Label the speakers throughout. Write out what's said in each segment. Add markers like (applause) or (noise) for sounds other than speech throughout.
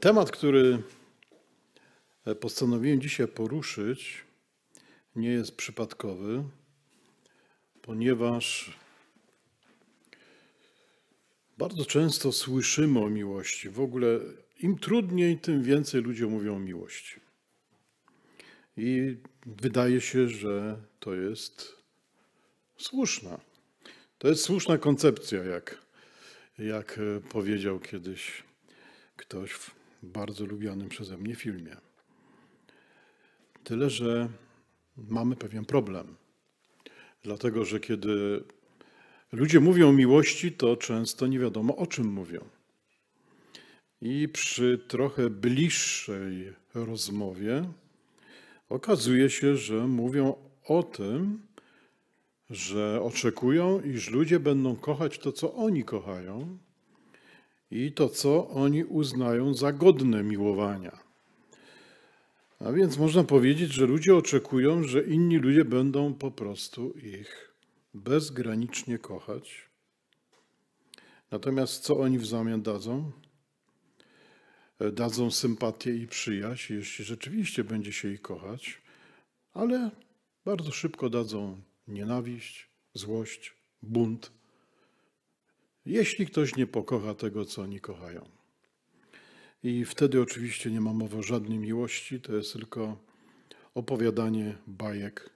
Speaker 1: Temat, który e, postanowiłem dzisiaj poruszyć, nie jest przypadkowy, ponieważ bardzo często słyszymy o miłości. W ogóle im trudniej, tym więcej ludzie mówią o miłości. I wydaje się, że to jest słuszna. To jest słuszna koncepcja, jak, jak e, powiedział kiedyś ktoś w bardzo lubianym przeze mnie filmie. Tyle, że mamy pewien problem. Dlatego, że kiedy ludzie mówią o miłości, to często nie wiadomo o czym mówią. I przy trochę bliższej rozmowie okazuje się, że mówią o tym, że oczekują, iż ludzie będą kochać to, co oni kochają, i to, co oni uznają za godne miłowania. A więc można powiedzieć, że ludzie oczekują, że inni ludzie będą po prostu ich bezgranicznie kochać. Natomiast co oni w zamian dadzą? E, dadzą sympatię i przyjaźń, jeśli rzeczywiście będzie się ich kochać, ale bardzo szybko dadzą nienawiść, złość, bunt, jeśli ktoś nie pokocha tego, co oni kochają. I wtedy oczywiście nie ma mowy o żadnej miłości, to jest tylko opowiadanie bajek.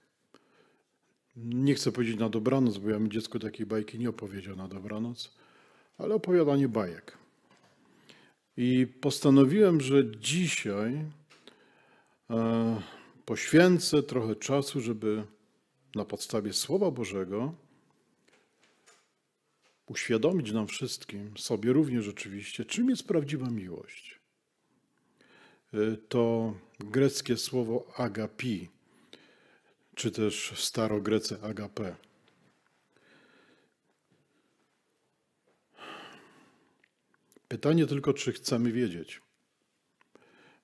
Speaker 1: Nie chcę powiedzieć na dobranoc, bo ja mi dziecku takiej bajki nie opowiedział na dobranoc, ale opowiadanie bajek. I postanowiłem, że dzisiaj e, poświęcę trochę czasu, żeby na podstawie Słowa Bożego uświadomić nam wszystkim, sobie również oczywiście, czym jest prawdziwa miłość. Y, to greckie słowo agapi, czy też starogrece agape. Pytanie tylko, czy chcemy wiedzieć,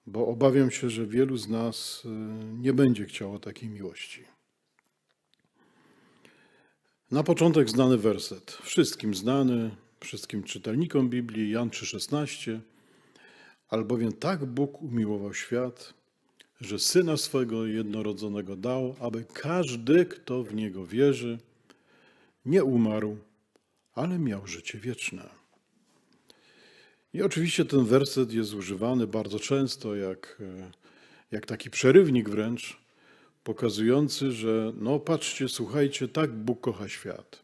Speaker 1: bo obawiam się, że wielu z nas y, nie będzie chciało takiej miłości. Na początek znany werset, wszystkim znany, wszystkim czytelnikom Biblii, Jan 3,16, albowiem tak Bóg umiłował świat, że Syna swego jednorodzonego dał, aby każdy, kto w Niego wierzy, nie umarł, ale miał życie wieczne. I oczywiście ten werset jest używany bardzo często, jak, e, jak taki przerywnik wręcz, pokazujący, że no patrzcie, słuchajcie, tak Bóg kocha świat.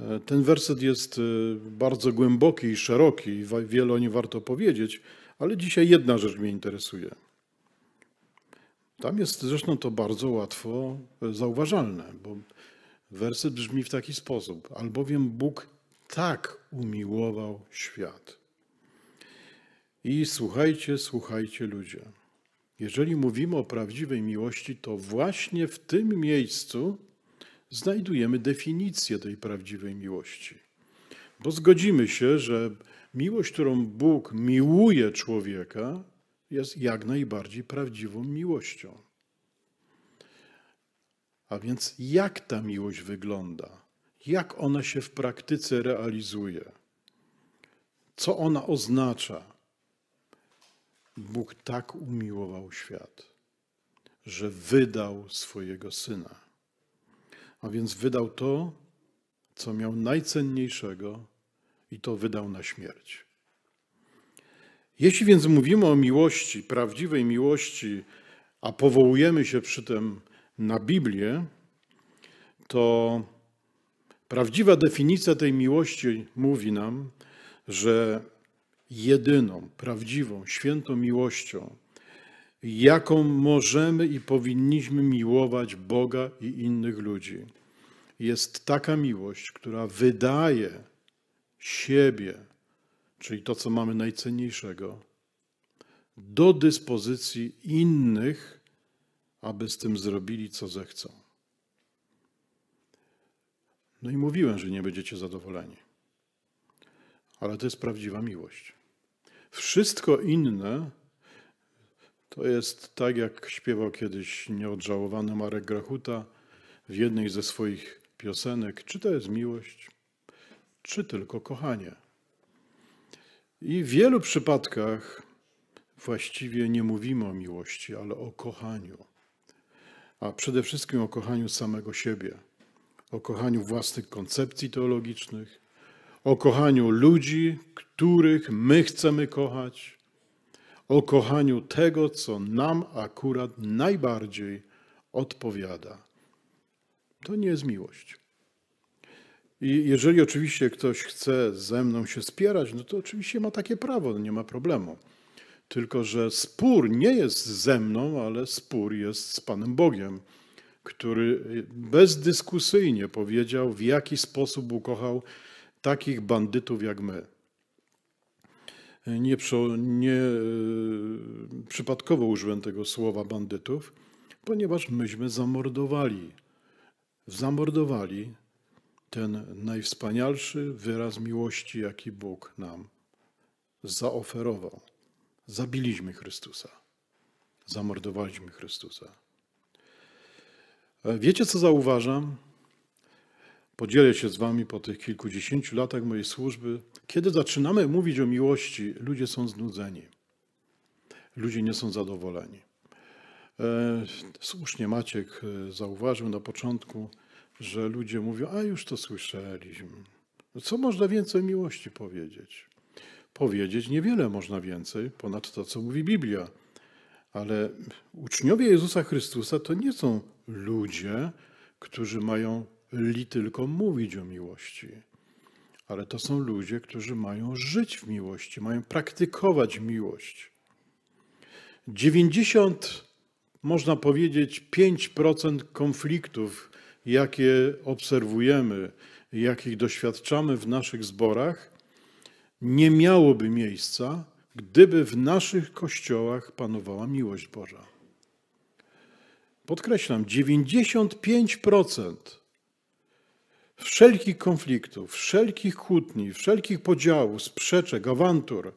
Speaker 1: E, ten werset jest e, bardzo głęboki i szeroki, i wiele o nim warto powiedzieć, ale dzisiaj jedna rzecz mnie interesuje. Tam jest zresztą to bardzo łatwo e, zauważalne, bo werset brzmi w taki sposób: Albowiem Bóg tak umiłował świat. I słuchajcie, słuchajcie ludzie. Jeżeli mówimy o prawdziwej miłości, to właśnie w tym miejscu znajdujemy definicję tej prawdziwej miłości. Bo zgodzimy się, że miłość, którą Bóg miłuje człowieka, jest jak najbardziej prawdziwą miłością. A więc jak ta miłość wygląda? Jak ona się w praktyce realizuje? Co ona oznacza? Bóg tak umiłował świat, że wydał swojego syna. A więc wydał to, co miał najcenniejszego, i to wydał na śmierć. Jeśli więc mówimy o miłości, prawdziwej miłości, a powołujemy się przy tym na Biblię, to prawdziwa definicja tej miłości mówi nam, że jedyną, prawdziwą, świętą miłością, jaką możemy i powinniśmy miłować Boga i innych ludzi. Jest taka miłość, która wydaje siebie, czyli to, co mamy najcenniejszego, do dyspozycji innych, aby z tym zrobili, co zechcą. No i mówiłem, że nie będziecie zadowoleni. Ale to jest prawdziwa miłość. Wszystko inne to jest tak, jak śpiewał kiedyś nieodżałowany Marek Grachuta w jednej ze swoich piosenek, czy to jest miłość, czy tylko kochanie. I w wielu przypadkach właściwie nie mówimy o miłości, ale o kochaniu. A przede wszystkim o kochaniu samego siebie, o kochaniu własnych koncepcji teologicznych, o kochaniu ludzi, których my chcemy kochać, o kochaniu tego, co nam akurat najbardziej odpowiada. To nie jest miłość. I jeżeli oczywiście ktoś chce ze mną się spierać, no to oczywiście ma takie prawo, no nie ma problemu. Tylko, że spór nie jest ze mną, ale spór jest z Panem Bogiem, który bezdyskusyjnie powiedział, w jaki sposób ukochał takich bandytów jak my. Nie, nie e, przypadkowo użyłem tego słowa bandytów, ponieważ myśmy zamordowali, zamordowali ten najwspanialszy wyraz miłości, jaki Bóg nam zaoferował. Zabiliśmy Chrystusa. Zamordowaliśmy Chrystusa. E, wiecie, co zauważam? podzielę się z Wami po tych kilkudziesięciu latach mojej służby. Kiedy zaczynamy mówić o miłości, ludzie są znudzeni. Ludzie nie są zadowoleni. E, słusznie Maciek e, zauważył na początku, że ludzie mówią: A już to słyszeliśmy. No co można więcej miłości powiedzieć? Powiedzieć niewiele można więcej ponad to, co mówi Biblia. Ale uczniowie Jezusa Chrystusa to nie są ludzie, którzy mają li tylko mówić o miłości. Ale to są ludzie, którzy mają żyć w miłości, mają praktykować miłość. 90, można powiedzieć, 5% konfliktów, jakie obserwujemy, jakich doświadczamy w naszych zborach, nie miałoby miejsca, gdyby w naszych kościołach panowała miłość Boża. Podkreślam, 95% wszelkich konfliktów, wszelkich kłótni, wszelkich podziałów, sprzeczek, awantur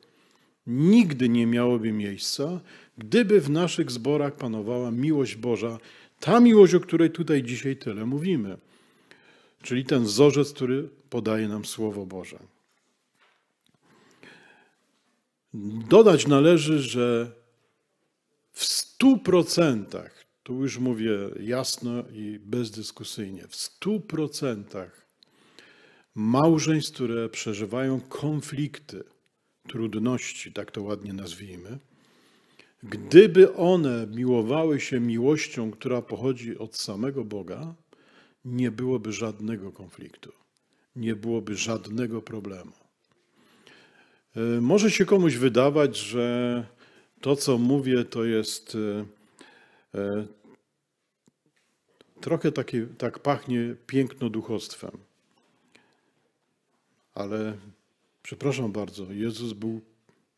Speaker 1: nigdy nie miałoby miejsca, gdyby w naszych zborach panowała miłość Boża, ta miłość, o której tutaj dzisiaj tyle mówimy, czyli ten wzorzec, który podaje nam Słowo Boże. Dodać należy, że w stu procentach tu już mówię jasno i bezdyskusyjnie, w 100% małżeństw, które przeżywają konflikty, trudności, tak to ładnie nazwijmy, gdyby one miłowały się miłością, która pochodzi od samego Boga, nie byłoby żadnego konfliktu, nie byłoby żadnego problemu. E, może się komuś wydawać, że to, co mówię, to jest e, E, trochę takie, tak pachnie piękno duchostwem. Ale przepraszam bardzo, Jezus był,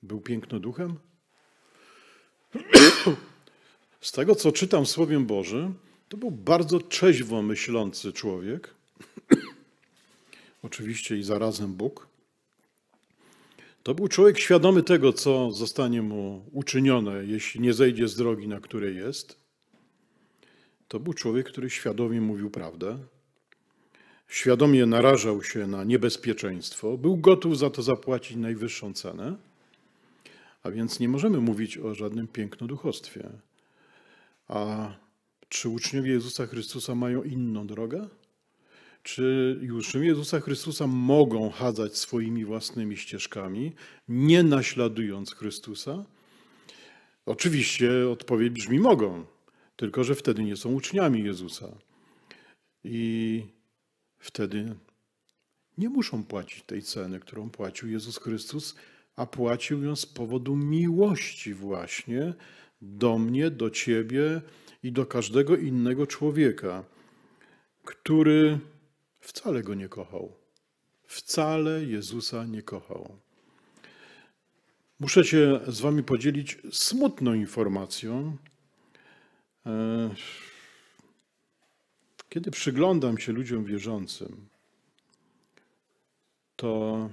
Speaker 1: był piękno duchem? Z tego, co czytam w Słowiem Bożym, to był bardzo trzeźwo myślący człowiek. Oczywiście i zarazem Bóg. To był człowiek świadomy tego, co zostanie mu uczynione, jeśli nie zejdzie z drogi, na której jest to był człowiek, który świadomie mówił prawdę, świadomie narażał się na niebezpieczeństwo, był gotów za to zapłacić najwyższą cenę, a więc nie możemy mówić o żadnym pięknoduchostwie. A czy uczniowie Jezusa Chrystusa mają inną drogę? Czy uczniowie Jezusa Chrystusa mogą chadzać swoimi własnymi ścieżkami, nie naśladując Chrystusa? Oczywiście odpowiedź brzmi mogą tylko że wtedy nie są uczniami Jezusa. I wtedy nie muszą płacić tej ceny, którą płacił Jezus Chrystus, a płacił ją z powodu miłości właśnie do mnie, do ciebie i do każdego innego człowieka, który wcale go nie kochał. Wcale Jezusa nie kochał. Muszę się z wami podzielić smutną informacją, E, kiedy przyglądam się ludziom wierzącym, to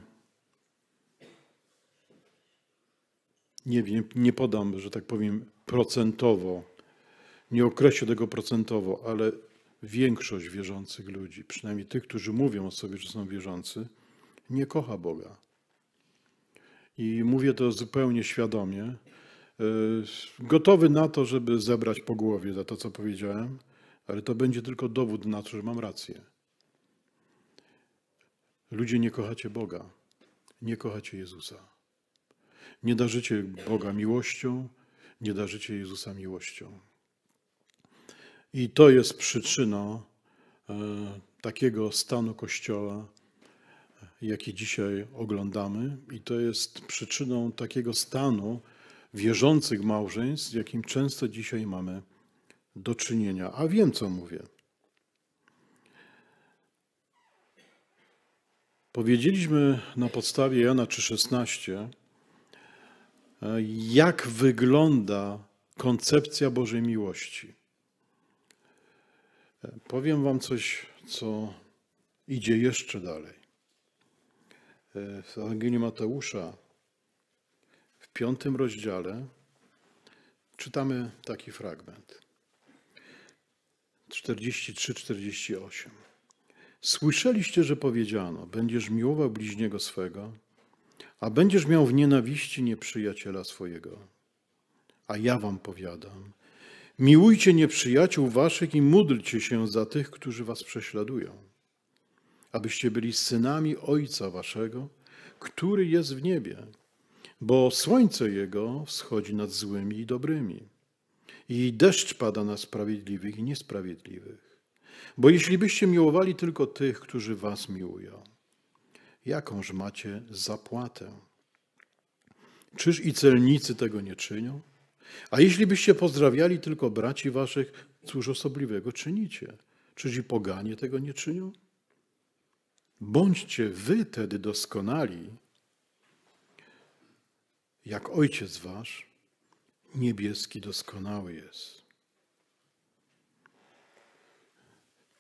Speaker 1: nie wiem, nie podam, że tak powiem, procentowo, nie określę tego procentowo, ale większość wierzących ludzi, przynajmniej tych, którzy mówią o sobie, że są wierzący, nie kocha Boga. I mówię to zupełnie świadomie, Yy, gotowy na to, żeby zebrać po głowie za to, co powiedziałem, ale to będzie tylko dowód na to, że mam rację. Ludzie nie kochacie Boga, nie kochacie Jezusa. Nie darzycie Boga miłością, nie darzycie Jezusa miłością. I to jest przyczyną e, takiego stanu Kościoła, jaki dzisiaj oglądamy, i to jest przyczyną takiego stanu, wierzących małżeństw, z jakim często dzisiaj mamy do czynienia. A wiem, co mówię. Powiedzieliśmy na podstawie Jana 3,16, jak wygląda koncepcja Bożej miłości. Powiem Wam coś, co idzie jeszcze dalej. W Ewangelii Mateusza piątym rozdziale czytamy taki fragment. 43-48. Słyszeliście, że powiedziano: Będziesz miłował bliźniego swego, a będziesz miał w nienawiści nieprzyjaciela swojego. A ja wam powiadam: Miłujcie nieprzyjaciół waszych i módlcie się za tych, którzy was prześladują, abyście byli synami Ojca waszego, który jest w niebie bo słońce jego wschodzi nad złymi i dobrymi, i deszcz pada na sprawiedliwych i niesprawiedliwych. Bo jeśli byście miłowali tylko tych, którzy was miłują, jakąż macie zapłatę? Czyż i celnicy tego nie czynią? A jeśli byście pozdrawiali tylko braci waszych, cóż osobliwego czynicie? Czyż i poganie tego nie czynią? Bądźcie wy tedy doskonali, jak Ojciec Wasz, niebieski doskonały jest.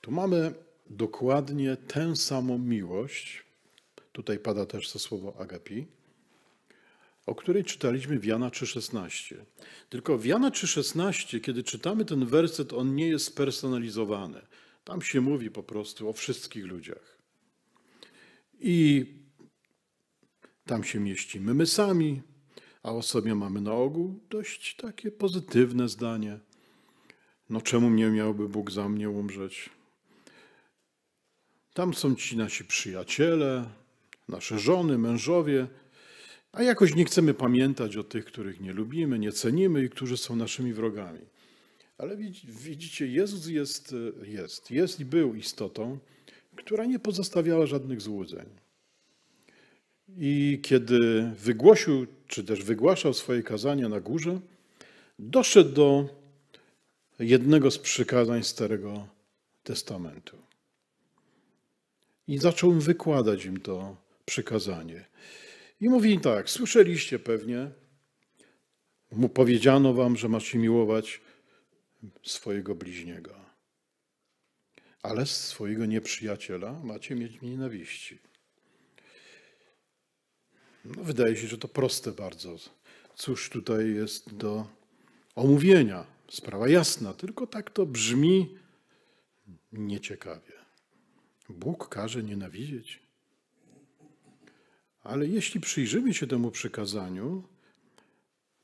Speaker 1: Tu mamy dokładnie tę samą miłość, tutaj pada też to słowo agapi, o której czytaliśmy w Jana 3,16. Tylko w Jana 3,16, kiedy czytamy ten werset, on nie jest spersonalizowany. Tam się mówi po prostu o wszystkich ludziach. I tam się mieścimy my sami, a o sobie mamy na ogół dość takie pozytywne zdanie. No czemu nie miałby Bóg za mnie umrzeć? Tam są ci nasi przyjaciele, nasze żony, mężowie, a jakoś nie chcemy pamiętać o tych, których nie lubimy, nie cenimy i którzy są naszymi wrogami. Ale widzicie, Jezus jest, jest, jest i był istotą, która nie pozostawiała żadnych złudzeń. I kiedy wygłosił, czy też wygłaszał swoje kazania na górze, doszedł do jednego z przykazań Starego Testamentu. I zaczął wykładać im to przykazanie. I mówi tak, słyszeliście pewnie, mu powiedziano wam, że macie miłować swojego bliźniego, ale swojego nieprzyjaciela macie mieć nienawiści. No, wydaje się, że to proste bardzo. Cóż tutaj jest do omówienia? Sprawa jasna, tylko tak to brzmi nieciekawie. Bóg każe nienawidzieć. Ale jeśli przyjrzymy się temu przykazaniu,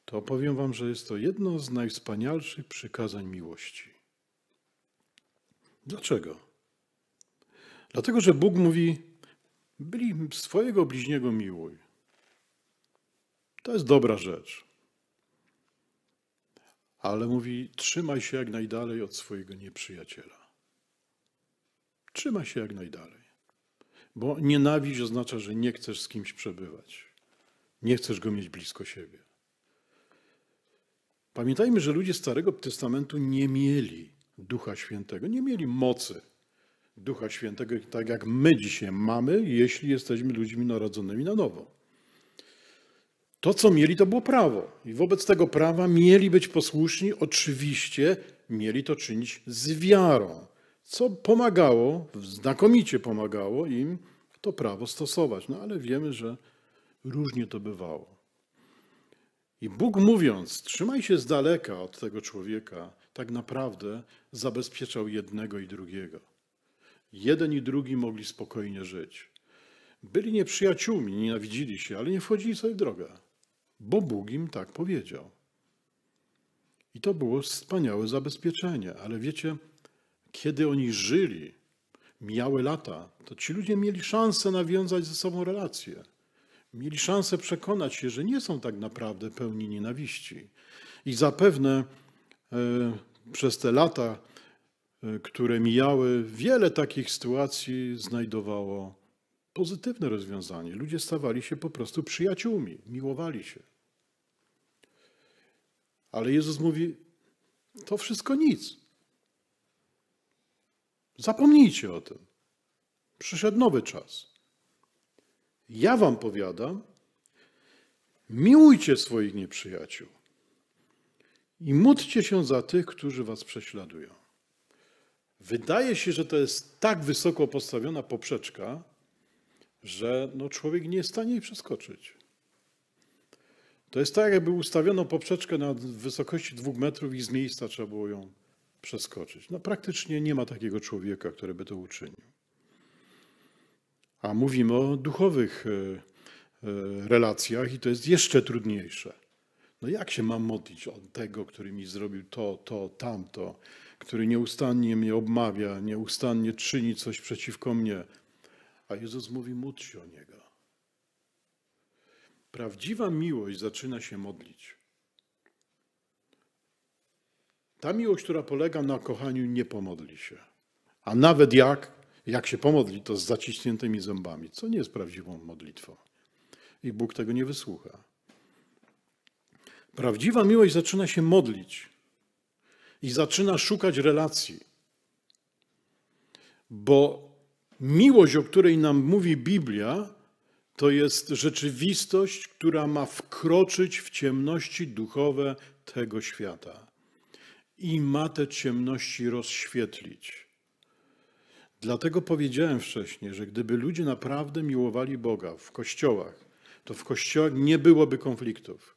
Speaker 1: to powiem Wam, że jest to jedno z najwspanialszych przykazań miłości. Dlaczego? Dlatego, że Bóg mówi: byli swojego bliźniego miłuj. To jest dobra rzecz. Ale mówi: trzymaj się jak najdalej od swojego nieprzyjaciela. Trzymaj się jak najdalej. Bo nienawiść oznacza, że nie chcesz z kimś przebywać. Nie chcesz go mieć blisko siebie. Pamiętajmy, że ludzie Starego Testamentu nie mieli Ducha Świętego, nie mieli mocy Ducha Świętego, tak jak my dzisiaj mamy, jeśli jesteśmy ludźmi narodzonymi na nowo. To, co mieli, to było prawo. I wobec tego prawa mieli być posłuszni, oczywiście mieli to czynić z wiarą, co pomagało, znakomicie pomagało im to prawo stosować. No ale wiemy, że różnie to bywało. I Bóg mówiąc, trzymaj się z daleka od tego człowieka, tak naprawdę zabezpieczał jednego i drugiego. Jeden i drugi mogli spokojnie żyć. Byli nieprzyjaciółmi, nienawidzili się, ale nie wchodzili sobie w drogę bo Bóg im tak powiedział. I to było wspaniałe zabezpieczenie, ale wiecie, kiedy oni żyli, mijały lata, to ci ludzie mieli szansę nawiązać ze sobą relacje. Mieli szansę przekonać się, że nie są tak naprawdę pełni nienawiści. I zapewne e, przez te lata, e, które mijały, wiele takich sytuacji znajdowało pozytywne rozwiązanie. Ludzie stawali się po prostu przyjaciółmi, miłowali się. Ale Jezus mówi: To wszystko nic. Zapomnijcie o tym. Przyszedł nowy czas. Ja wam powiadam, miłujcie swoich nieprzyjaciół i módlcie się za tych, którzy was prześladują. Wydaje się, że to jest tak wysoko postawiona poprzeczka, że no człowiek nie jest w stanie jej przeskoczyć. To jest tak, jakby ustawiono poprzeczkę na wysokości dwóch metrów i z miejsca trzeba było ją przeskoczyć. No praktycznie nie ma takiego człowieka, który by to uczynił. A mówimy o duchowych e, e, relacjach i to jest jeszcze trudniejsze. No jak się mam modlić od tego, który mi zrobił to, to, tamto, który nieustannie mnie obmawia, nieustannie czyni coś przeciwko mnie? A Jezus mówi, módl się o Niego. Prawdziwa miłość zaczyna się modlić. Ta miłość, która polega na kochaniu, nie pomodli się. A nawet jak, jak się pomodli, to z zaciśniętymi zębami, co nie jest prawdziwą modlitwą. I Bóg tego nie wysłucha. Prawdziwa miłość zaczyna się modlić i zaczyna szukać relacji. Bo miłość, o której nam mówi Biblia, to jest rzeczywistość, która ma wkroczyć w ciemności duchowe tego świata i ma te ciemności rozświetlić. Dlatego powiedziałem wcześniej, że gdyby ludzie naprawdę miłowali Boga w kościołach, to w kościołach nie byłoby konfliktów.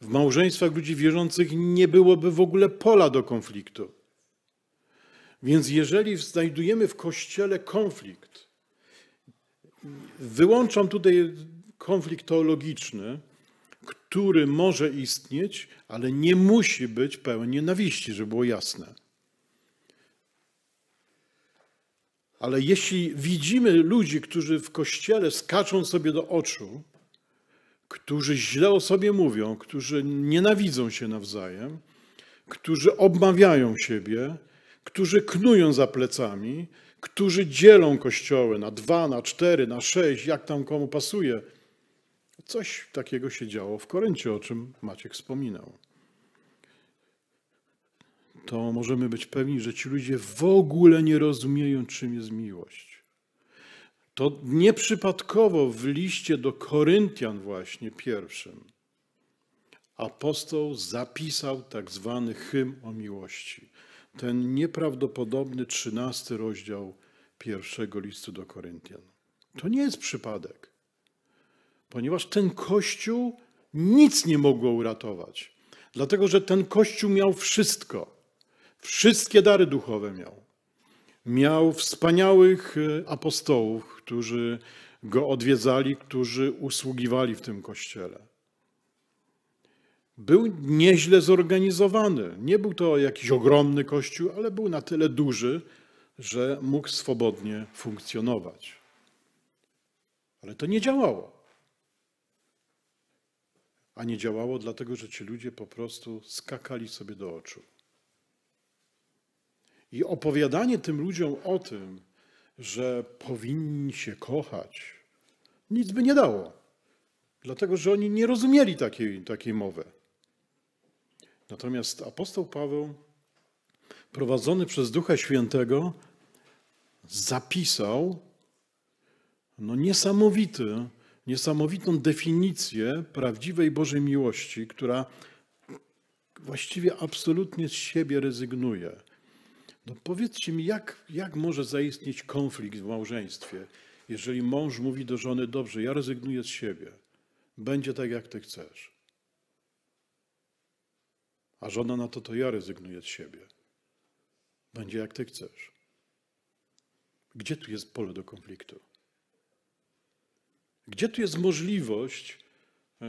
Speaker 1: W małżeństwach ludzi wierzących nie byłoby w ogóle pola do konfliktu. Więc jeżeli znajdujemy w kościele konflikt, Wyłączam tutaj konflikt teologiczny, który może istnieć, ale nie musi być pełen nienawiści, żeby było jasne. Ale jeśli widzimy ludzi, którzy w kościele skaczą sobie do oczu, którzy źle o sobie mówią, którzy nienawidzą się nawzajem, którzy obmawiają siebie, którzy knują za plecami, którzy dzielą kościoły na dwa, na cztery, na sześć, jak tam komu pasuje. Coś takiego się działo w Koryncie, o czym Maciek wspominał. To możemy być pewni, że ci ludzie w ogóle nie rozumieją, czym jest miłość. To nieprzypadkowo w liście do Koryntian, właśnie pierwszym, apostoł zapisał tak zwany hymn o miłości ten nieprawdopodobny trzynasty rozdział pierwszego listu do Koryntian. To nie jest przypadek, ponieważ ten Kościół nic nie mogło uratować, dlatego że ten Kościół miał wszystko. Wszystkie dary duchowe miał. Miał wspaniałych e, apostołów, którzy go odwiedzali, którzy usługiwali w tym kościele był nieźle zorganizowany. Nie był to jakiś ogromny kościół, ale był na tyle duży, że mógł swobodnie funkcjonować. Ale to nie działało. A nie działało dlatego, że ci ludzie po prostu skakali sobie do oczu. I opowiadanie tym ludziom o tym, że powinni się kochać, nic by nie dało. Dlatego, że oni nie rozumieli takiej, takiej mowy. Natomiast apostoł Paweł, prowadzony przez Ducha Świętego, zapisał no niesamowity, niesamowitą definicję prawdziwej Bożej miłości, która właściwie absolutnie z siebie rezygnuje. No powiedzcie mi, jak, jak może zaistnieć konflikt w małżeństwie, jeżeli mąż mówi do żony, dobrze, ja rezygnuję z siebie, będzie tak, jak ty chcesz. A żona na to, to ja rezygnuję z siebie. Będzie jak ty chcesz. Gdzie tu jest pole do konfliktu? Gdzie tu jest możliwość, e,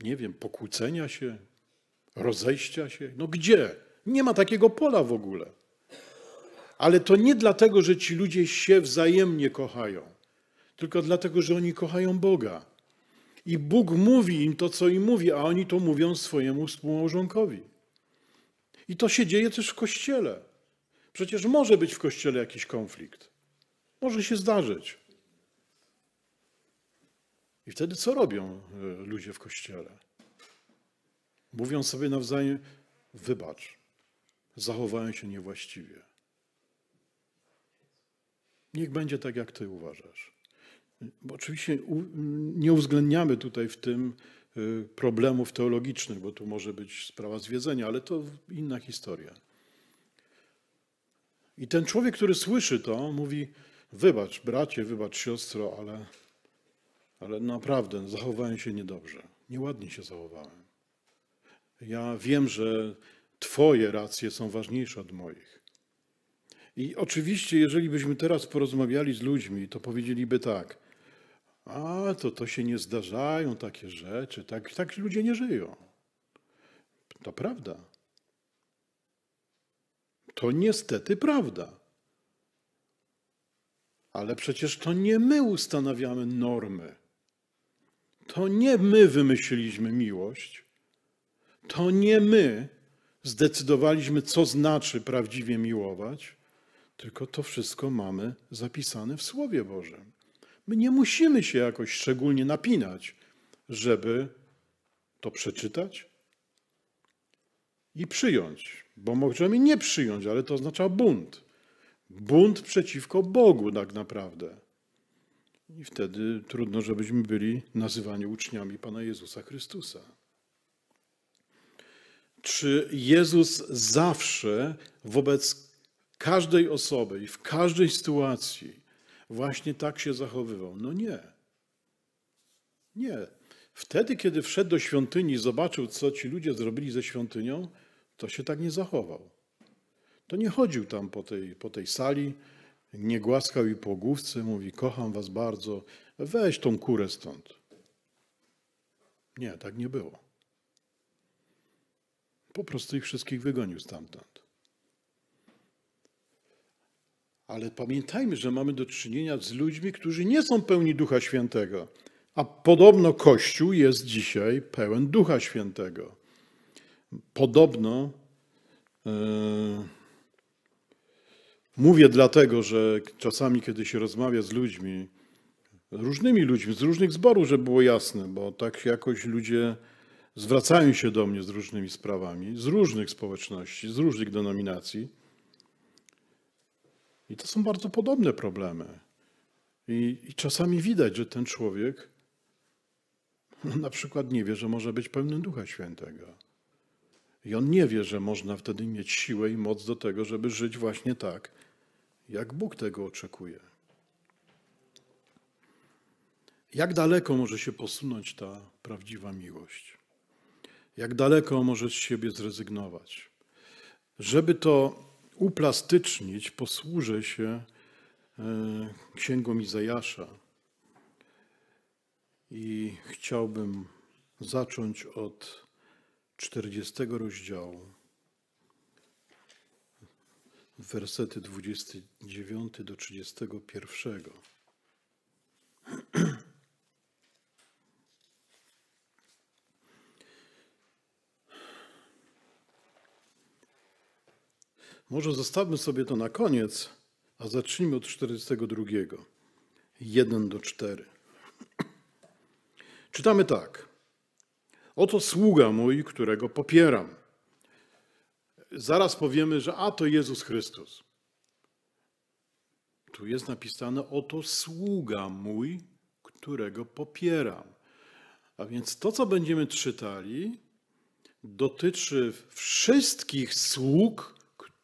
Speaker 1: nie wiem, pokłócenia się, rozejścia się? No gdzie? Nie ma takiego pola w ogóle. Ale to nie dlatego, że ci ludzie się wzajemnie kochają, tylko dlatego, że oni kochają Boga. I Bóg mówi im to, co im mówi, a oni to mówią swojemu współmałżonkowi. I to się dzieje też w kościele. Przecież może być w kościele jakiś konflikt. Może się zdarzyć. I wtedy co robią e, ludzie w kościele? Mówią sobie nawzajem: Wybacz, zachowałem się niewłaściwie. Niech będzie tak, jak ty uważasz. Bo oczywiście nie uwzględniamy tutaj w tym y, problemów teologicznych, bo tu może być sprawa zwiedzenia, ale to inna historia. I ten człowiek, który słyszy to, mówi: Wybacz, bracie, wybacz, siostro, ale, ale naprawdę zachowałem się niedobrze. Nieładnie się zachowałem. Ja wiem, że Twoje racje są ważniejsze od moich. I oczywiście, jeżeli byśmy teraz porozmawiali z ludźmi, to powiedzieliby tak: a to, to się nie zdarzają takie rzeczy, tak, tak ludzie nie żyją. To prawda. To niestety prawda. Ale przecież to nie my ustanawiamy normy. To nie my wymyśliliśmy miłość. To nie my zdecydowaliśmy, co znaczy prawdziwie miłować, tylko to wszystko mamy zapisane w Słowie Bożym. My nie musimy się jakoś szczególnie napinać, żeby to przeczytać i przyjąć, bo możemy nie przyjąć, ale to oznacza bunt. Bunt przeciwko Bogu, tak naprawdę. I wtedy trudno, żebyśmy byli nazywani uczniami Pana Jezusa Chrystusa. Czy Jezus zawsze wobec każdej osoby i w każdej sytuacji właśnie tak się zachowywał. No nie. Nie. Wtedy, kiedy wszedł do świątyni i zobaczył, co ci ludzie zrobili ze świątynią, to się tak nie zachował. To nie chodził tam po tej, po tej sali, nie głaskał i po główce, mówi: Kocham was bardzo, weź tą kurę stąd. Nie, tak nie było. Po prostu ich wszystkich wygonił stamtąd. Ale pamiętajmy, że mamy do czynienia z ludźmi, którzy nie są pełni Ducha Świętego. A podobno Kościół jest dzisiaj pełen Ducha Świętego. Podobno. E, mówię dlatego, że czasami, kiedy się rozmawia z ludźmi, różnymi ludźmi, z różnych zborów, żeby było jasne, bo tak jakoś ludzie zwracają się do mnie z różnymi sprawami, z różnych społeczności, z różnych denominacji. I to są bardzo podobne problemy. I, I, czasami widać, że ten człowiek (laughs) na przykład nie wie, że może być pełnym Ducha Świętego. I on nie wie, że można wtedy mieć siłę i moc do tego, żeby żyć właśnie tak, jak Bóg tego oczekuje. Jak daleko może się posunąć ta prawdziwa miłość? Jak daleko może z siebie zrezygnować? Żeby to uplastycznić, posłużę się e, księgą Izajasza. I chciałbym zacząć od 40 rozdziału, wersety 29 do 31. (clears throat) Może zostawmy sobie to na koniec, a zacznijmy od 42. 1 do 4. (clears throat) Czytamy tak. Oto sługa mój, którego popieram. Zaraz powiemy, że a to Jezus Chrystus. Tu jest napisane: Oto sługa mój, którego popieram. A więc to, co będziemy czytali, dotyczy wszystkich sług,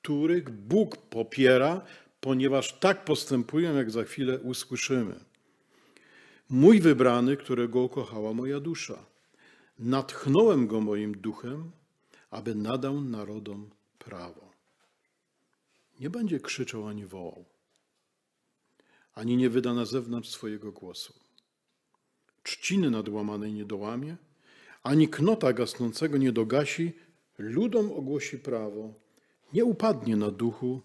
Speaker 1: których Bóg popiera, ponieważ tak postępują, jak za chwilę usłyszymy. Mój wybrany, którego ukochała moja dusza. Natchnąłem go moim duchem, aby nadał narodom prawo. Nie będzie krzyczał ani wołał, ani nie wyda na zewnątrz swojego głosu. Trzciny nadłamanej nie dołamie, ani knota gasnącego nie dogasi, ludom ogłosi prawo, nie upadnie na duchu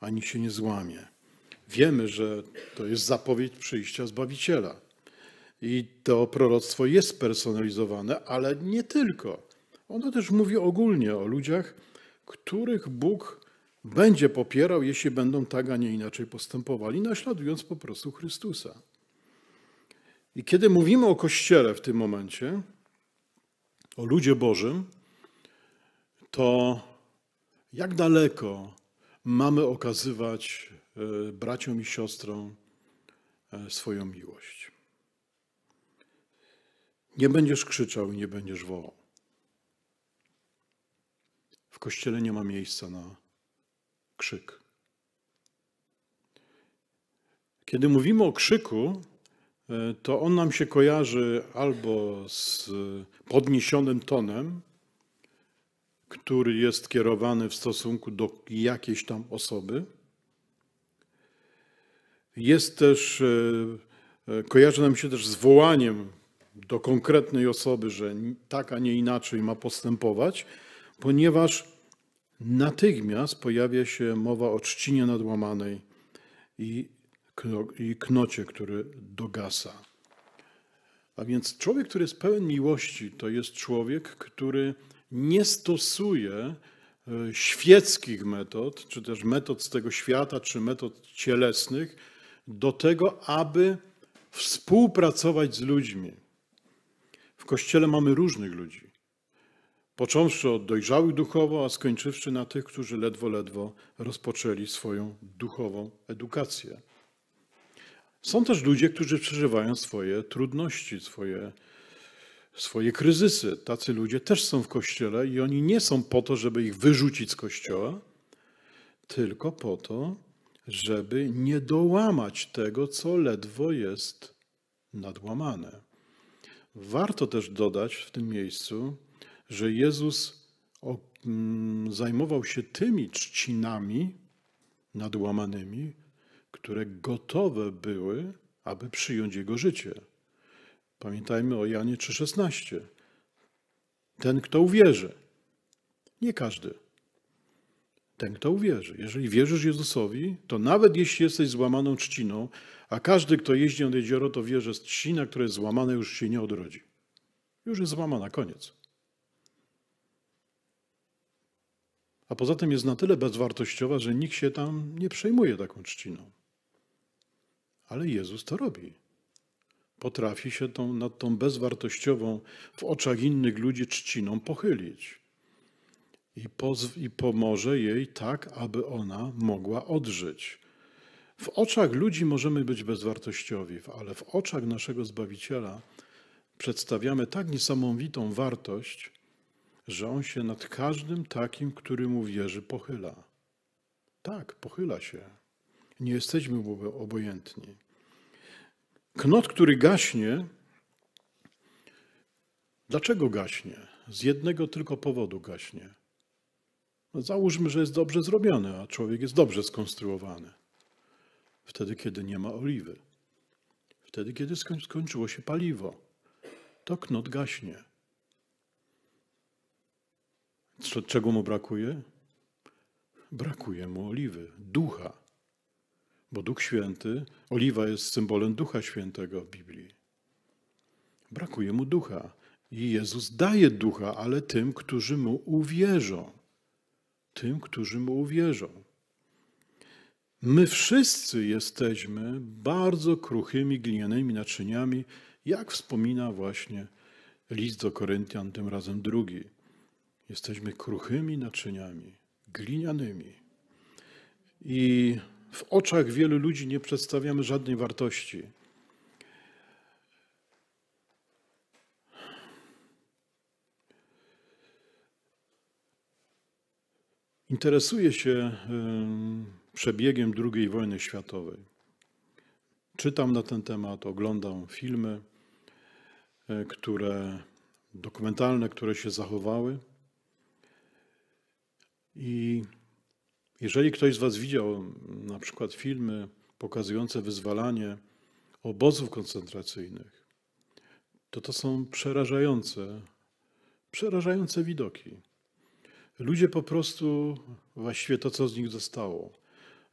Speaker 1: ani się nie złamie. Wiemy, że to jest zapowiedź przyjścia Zbawiciela. I to proroctwo jest personalizowane, ale nie tylko. Ono też mówi ogólnie o ludziach, których Bóg będzie popierał, jeśli będą tak, a nie inaczej postępowali, naśladując po prostu Chrystusa. I kiedy mówimy o Kościele w tym momencie, o ludzie Bożym, to jak daleko mamy okazywać e, braciom i siostrom e, swoją miłość. Nie będziesz krzyczał i nie będziesz wołał. W kościele nie ma miejsca na krzyk. Kiedy mówimy o krzyku, e, to on nam się kojarzy albo z podniesionym tonem, który jest kierowany w stosunku do jakiejś tam osoby. Jest też, e, e, kojarzy nam się też z wołaniem do konkretnej osoby, że tak, a nie inaczej ma postępować, ponieważ natychmiast pojawia się mowa o trzcinie nadłamanej i, i knocie, który dogasa. A więc człowiek, który jest pełen miłości, to jest człowiek, który nie stosuje e, świeckich metod, czy też metod z tego świata, czy metod cielesnych, do tego, aby współpracować z ludźmi. W kościele mamy różnych ludzi, począwszy od dojrzałych duchowo, a skończywszy na tych, którzy ledwo, ledwo rozpoczęli swoją duchową edukację. Są też ludzie, którzy przeżywają swoje trudności, swoje trudności swoje kryzysy. Tacy ludzie też są w kościele i oni nie są po to, żeby ich wyrzucić z kościoła, tylko po to, żeby nie dołamać tego, co ledwo jest nadłamane. Warto też dodać w tym miejscu, że Jezus mm, zajmował się tymi trzcinami nadłamanymi, które gotowe były, aby przyjąć Jego życie. Pamiętajmy o Janie 3,16. Ten, kto uwierzy. Nie każdy. Ten, kto uwierzy. Jeżeli wierzysz Jezusowi, to nawet jeśli jesteś złamaną trzciną, a każdy, kto jeździ na jezioro, to wie, że trzcina, która jest złamana, już się nie odrodzi. Już jest złamana, koniec. A poza tym jest na tyle bezwartościowa, że nikt się tam nie przejmuje taką trzciną. Ale Jezus to robi potrafi się tą, nad tą bezwartościową w oczach innych ludzi trzciną pochylić. I, poz, I pomoże jej tak, aby ona mogła odżyć. W oczach ludzi możemy być bezwartościowi, ale w oczach naszego Zbawiciela przedstawiamy tak niesamowitą wartość, że On się nad każdym takim, który mu wierzy, pochyla. Tak, pochyla się. Nie jesteśmy obojętni. Knot, który gaśnie, dlaczego gaśnie? Z jednego tylko powodu gaśnie. No załóżmy, że jest dobrze zrobione, a człowiek jest dobrze skonstruowany. Wtedy, kiedy nie ma oliwy, wtedy, kiedy skończyło się paliwo, to knot gaśnie. Czego mu brakuje? Brakuje mu oliwy, ducha bo Duch Święty, oliwa jest symbolem Ducha Świętego w Biblii. Brakuje mu ducha. I Jezus daje ducha, ale tym, którzy mu uwierzą. Tym, którzy mu uwierzą. My wszyscy jesteśmy bardzo kruchymi, glinianymi naczyniami, jak wspomina właśnie list do Koryntian, tym razem drugi. Jesteśmy kruchymi naczyniami, glinianymi. I w oczach wielu ludzi nie przedstawiamy żadnej wartości. Interesuje się przebiegiem II wojny światowej. Czytam na ten temat, oglądam filmy, e, które dokumentalne, które się zachowały. I jeżeli ktoś z Was widział na przykład filmy pokazujące wyzwalanie obozów koncentracyjnych, to to są przerażające, przerażające widoki. Ludzie po prostu, właściwie to, co z nich zostało,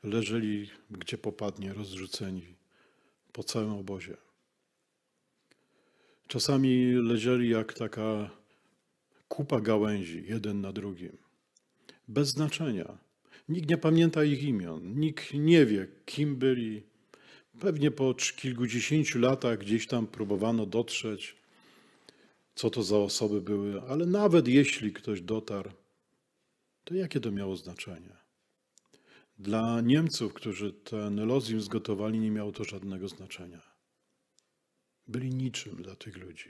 Speaker 1: leżeli gdzie popadnie, rozrzuceni po całym obozie. Czasami leżeli jak taka kupa gałęzi, jeden na drugim, bez znaczenia Nikt nie pamięta ich imion, nikt nie wie, kim byli. Pewnie po kilkudziesięciu latach gdzieś tam próbowano dotrzeć, co to za osoby były, ale nawet jeśli ktoś dotarł, to jakie to miało znaczenie? Dla Niemców, którzy ten lozim zgotowali, nie miało to żadnego znaczenia. Byli niczym dla tych ludzi.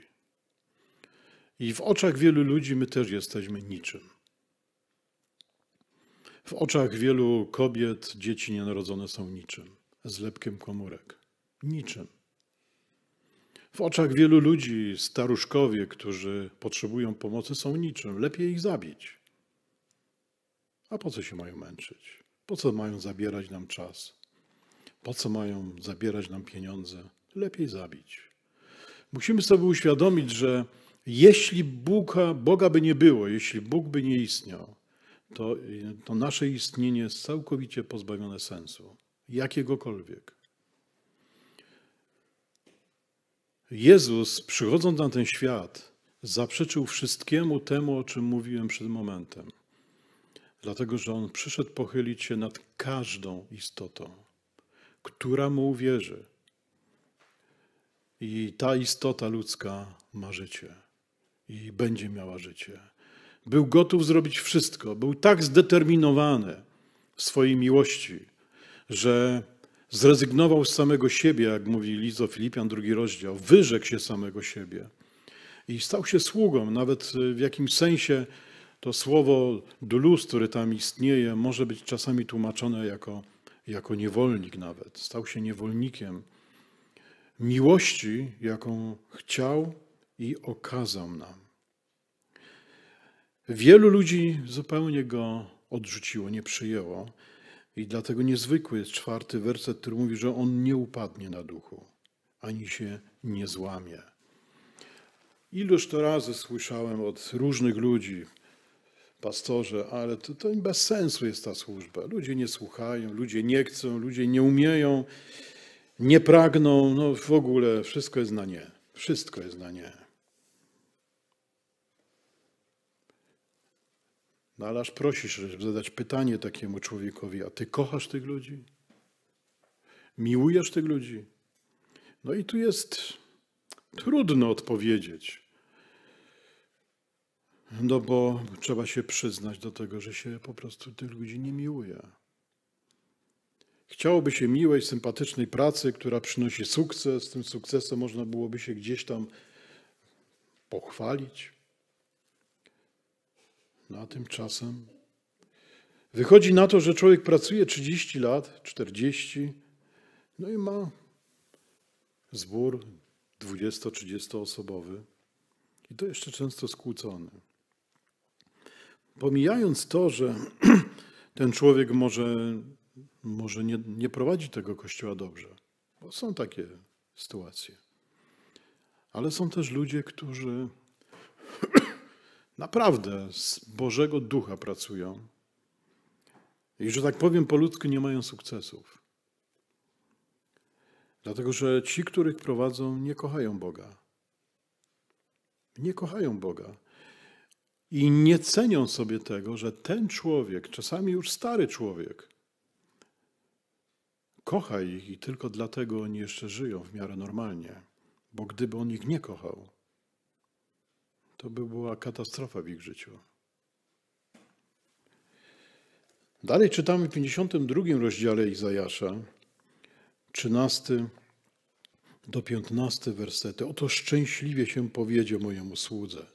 Speaker 1: I w oczach wielu ludzi my też jesteśmy niczym. W oczach wielu kobiet dzieci nienarodzone są niczym, zlepkiem komórek. Niczym. W oczach wielu ludzi staruszkowie, którzy potrzebują pomocy, są niczym. Lepiej ich zabić. A po co się mają męczyć? Po co mają zabierać nam czas? Po co mają zabierać nam pieniądze? Lepiej zabić. Musimy sobie uświadomić, że jeśli Boga, Boga by nie było, jeśli Bóg by nie istniał, to, y, to nasze istnienie jest całkowicie pozbawione sensu, jakiegokolwiek. Jezus, przychodząc na ten świat, zaprzeczył wszystkiemu temu, o czym mówiłem przed momentem. Dlatego, że On przyszedł pochylić się nad każdą istotą, która mu uwierzy. I ta istota ludzka ma życie i będzie miała życie. Był gotów zrobić wszystko, był tak zdeterminowany w swojej miłości, że zrezygnował z samego siebie, jak mówi Lizo Filipian, drugi rozdział, wyrzekł się samego siebie i stał się sługą. Nawet e, w jakimś sensie to słowo dulus, które tam istnieje, może być czasami tłumaczone jako, jako niewolnik nawet. Stał się niewolnikiem miłości, jaką chciał i okazał nam. Wielu ludzi zupełnie go odrzuciło, nie przyjęło. I dlatego niezwykły jest czwarty werset, który mówi, że on nie upadnie na duchu, ani się nie złamie. Iluż to razy słyszałem od różnych ludzi, pastorze, ale to, to bez sensu jest ta służba. Ludzie nie słuchają, ludzie nie chcą, ludzie nie umieją, nie pragną, no w ogóle wszystko jest na nie. Wszystko jest na nie. No ale aż prosisz, żeby zadać pytanie takiemu człowiekowi, a ty kochasz tych ludzi? Miłujesz tych ludzi? No i tu jest trudno odpowiedzieć. No bo trzeba się przyznać do tego, że się po prostu tych ludzi nie miłuje. Chciałoby się miłej, sympatycznej pracy, która przynosi sukces. Z tym sukcesem można byłoby się gdzieś tam pochwalić. No a tymczasem wychodzi na to, że człowiek pracuje 30 lat, 40, no i ma zbór 20-30 osobowy i to jeszcze często skłócony. Pomijając to, że (clears throat) ten człowiek może, może nie, nie prowadzi tego kościoła dobrze, bo są takie sytuacje. Ale są też ludzie, którzy naprawdę z Bożego Ducha pracują i, że tak powiem, po ludzku nie mają sukcesów. Dlatego, że ci, których prowadzą, nie kochają Boga. Nie kochają Boga. I nie cenią sobie tego, że ten człowiek, czasami już stary człowiek, kocha ich i tylko dlatego oni jeszcze żyją w miarę normalnie. Bo gdyby on ich nie kochał, to by była katastrofa w ich życiu. Dalej czytamy w 52 rozdziale Izajasza, 13 do 15 wersety. Oto szczęśliwie się powiedzie mojemu słudze.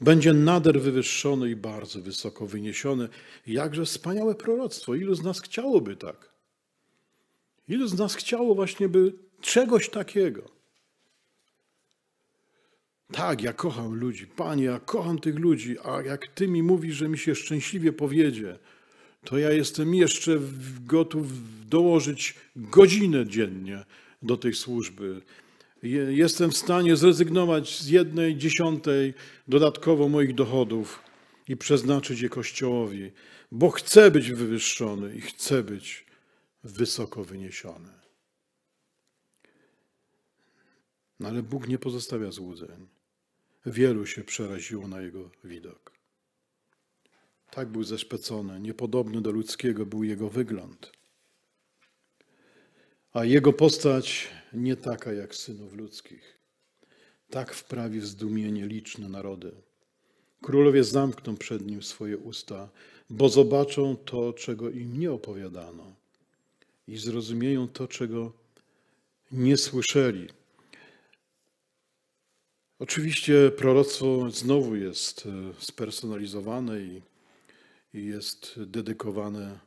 Speaker 1: Będzie nader wywyższony i bardzo wysoko wyniesiony. Jakże wspaniałe proroctwo. Ilu z nas chciałoby tak? Ilu z nas chciało właśnie by czegoś takiego? Tak, ja kocham ludzi. Panie, ja kocham tych ludzi, a jak Ty mi mówisz, że mi się szczęśliwie powiedzie, to ja jestem jeszcze gotów dołożyć godzinę dziennie do tej służby. Jestem w stanie zrezygnować z jednej dziesiątej dodatkowo moich dochodów i przeznaczyć je Kościołowi, bo chcę być wywyższony i chcę być wysoko wyniesiony. No ale Bóg nie pozostawia złudzeń. Wielu się przeraziło na jego widok. Tak był zeszpecony, niepodobny do ludzkiego był jego wygląd. A jego postać nie taka jak synów ludzkich. Tak wprawi w zdumienie liczne narody. Królowie zamkną przed nim swoje usta, bo zobaczą to, czego im nie opowiadano i zrozumieją to, czego nie słyszeli. Oczywiście proroctwo znowu jest e, spersonalizowane i, i jest dedykowane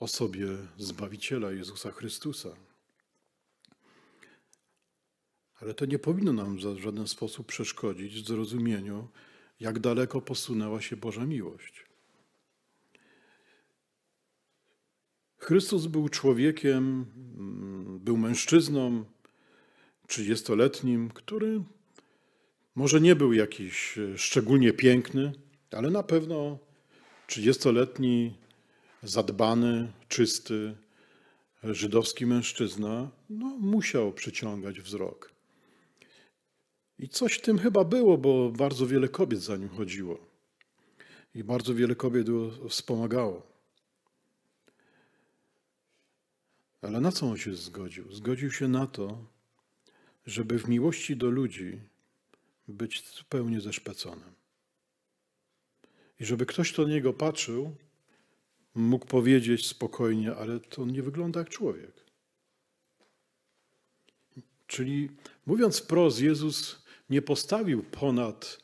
Speaker 1: osobie Zbawiciela Jezusa Chrystusa. Ale to nie powinno nam w żaden sposób przeszkodzić w zrozumieniu, jak daleko posunęła się Boża miłość. Chrystus był człowiekiem, mm, był mężczyzną, 30-letnim, który może nie był jakiś e, szczególnie piękny, ale na pewno 30-letni, zadbany, czysty e, żydowski mężczyzna no, musiał przyciągać wzrok. I coś w tym chyba było, bo bardzo wiele kobiet za nim chodziło. I bardzo wiele kobiet go wspomagało. Ale na co on się zgodził? Zgodził się na to, żeby w miłości do ludzi być zupełnie zeszpeconym. I żeby ktoś, to na niego patrzył, mógł powiedzieć spokojnie, ale to nie wygląda jak człowiek. Czyli mówiąc wprost, Jezus nie postawił ponad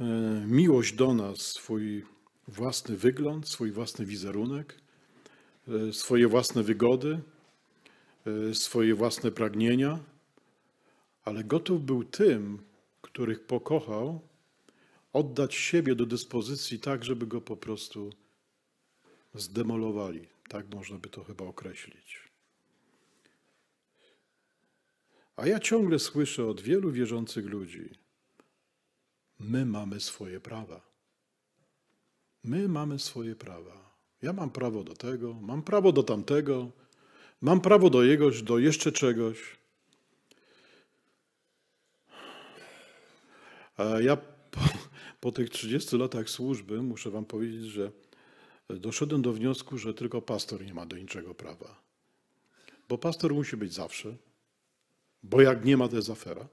Speaker 1: e, miłość do nas swój własny wygląd, swój własny wizerunek, e, swoje własne wygody, e, swoje własne pragnienia, ale gotów był tym, których pokochał, oddać siebie do dyspozycji tak, żeby go po prostu zdemolowali. Tak można by to chyba określić. A ja ciągle słyszę od wielu wierzących ludzi: My mamy swoje prawa. My mamy swoje prawa. Ja mam prawo do tego, mam prawo do tamtego, mam prawo do jegoś, do jeszcze czegoś. Ja po, po tych 30 latach służby muszę Wam powiedzieć, że doszedłem do wniosku, że tylko pastor nie ma do niczego prawa. Bo pastor musi być zawsze, bo jak nie ma, to jest afera.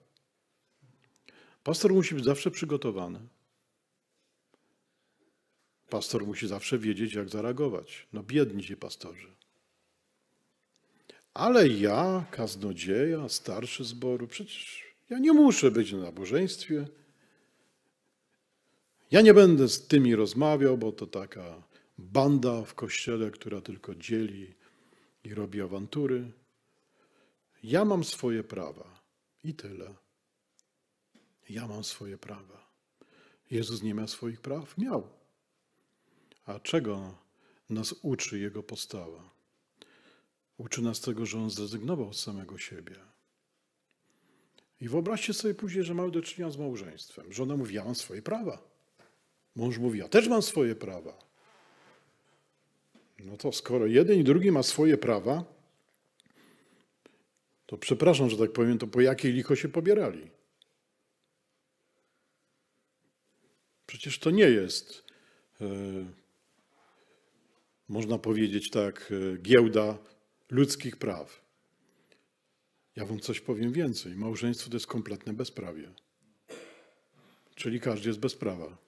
Speaker 1: Pastor musi być zawsze przygotowany. Pastor musi zawsze wiedzieć, jak zareagować. No biedni ci pastorzy. Ale ja, kaznodzieja, starszy zboru, przecież ja nie muszę być na nabożeństwie, ja nie będę z tymi rozmawiał, bo to taka banda w kościele, która tylko dzieli i robi awantury. Ja mam swoje prawa i tyle. Ja mam swoje prawa. Jezus nie miał swoich praw? Miał. A czego nas uczy Jego postawa? Uczy nas tego, że On zrezygnował z samego siebie. I wyobraźcie sobie później, że mamy do czynienia z małżeństwem. Żona mówi, ja mam swoje prawa. Mąż mówi, ja też mam swoje prawa. No to skoro jeden i drugi ma swoje prawa, to przepraszam, że tak powiem, to po jakiej licho się pobierali? Przecież to nie jest, e, można powiedzieć tak, e, giełda ludzkich praw. Ja wam coś powiem więcej. Małżeństwo to jest kompletne bezprawie. Czyli każdy jest bez prawa.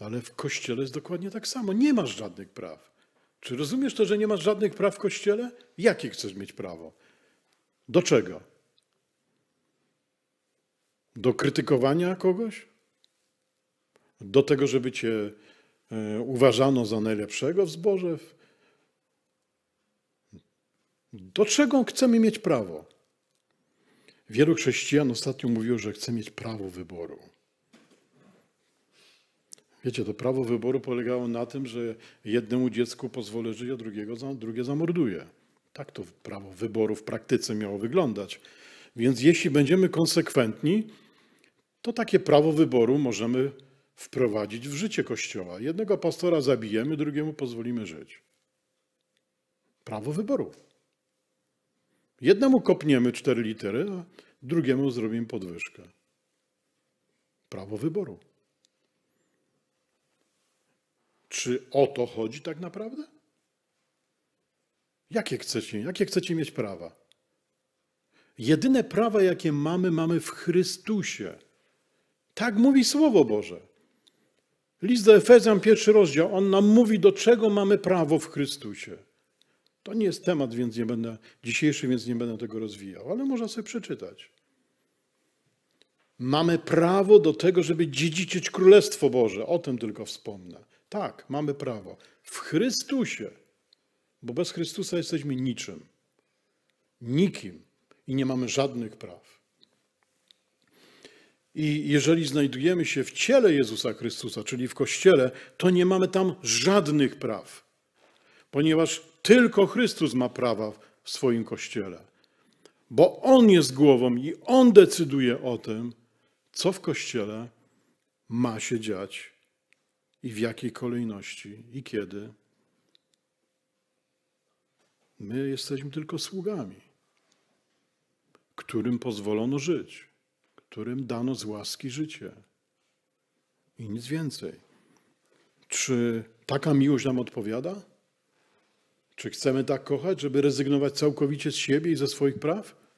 Speaker 1: Ale w kościele jest dokładnie tak samo. Nie masz żadnych praw. Czy rozumiesz to, że nie masz żadnych praw w kościele? Jakie chcesz mieć prawo? Do czego? Do krytykowania kogoś? Do tego, żeby cię e, uważano za najlepszego w zborze? Do czego chcemy mieć prawo? Wielu chrześcijan ostatnio mówiło, że chce mieć prawo wyboru. Wiecie, to prawo wyboru polegało na tym, że jednemu dziecku pozwolę żyć, a drugiego, drugie zamorduję. Tak to prawo wyboru w praktyce miało wyglądać. Więc jeśli będziemy konsekwentni, to takie prawo wyboru możemy wprowadzić w życie Kościoła. Jednego pastora zabijemy, drugiemu pozwolimy żyć. Prawo wyboru. Jednemu kopniemy cztery litery, a drugiemu zrobimy podwyżkę. Prawo wyboru. Czy o to chodzi tak naprawdę? Jakie chcecie, jakie chcecie mieć prawa? Jedyne prawa, jakie mamy, mamy w Chrystusie. Tak mówi Słowo Boże. List do Efezjan, pierwszy rozdział, on nam mówi, do czego mamy prawo w Chrystusie. To nie jest temat, więc nie będę, dzisiejszy, więc nie będę tego rozwijał, ale można sobie przeczytać. Mamy prawo do tego, żeby dziedziczyć Królestwo Boże. O tym tylko wspomnę. Tak, mamy prawo. W Chrystusie, bo bez Chrystusa jesteśmy niczym, nikim i nie mamy żadnych praw. I jeżeli znajdujemy się w ciele Jezusa Chrystusa, czyli w kościele, to nie mamy tam żadnych praw, ponieważ tylko Chrystus ma prawa w swoim kościele, bo On jest głową i On decyduje o tym, co w kościele ma się dziać i w jakiej kolejności i kiedy. My jesteśmy tylko sługami, którym pozwolono żyć, którym dano z łaski życie i nic więcej. Czy taka miłość nam odpowiada? Czy chcemy tak kochać, żeby rezygnować całkowicie z siebie i ze swoich praw?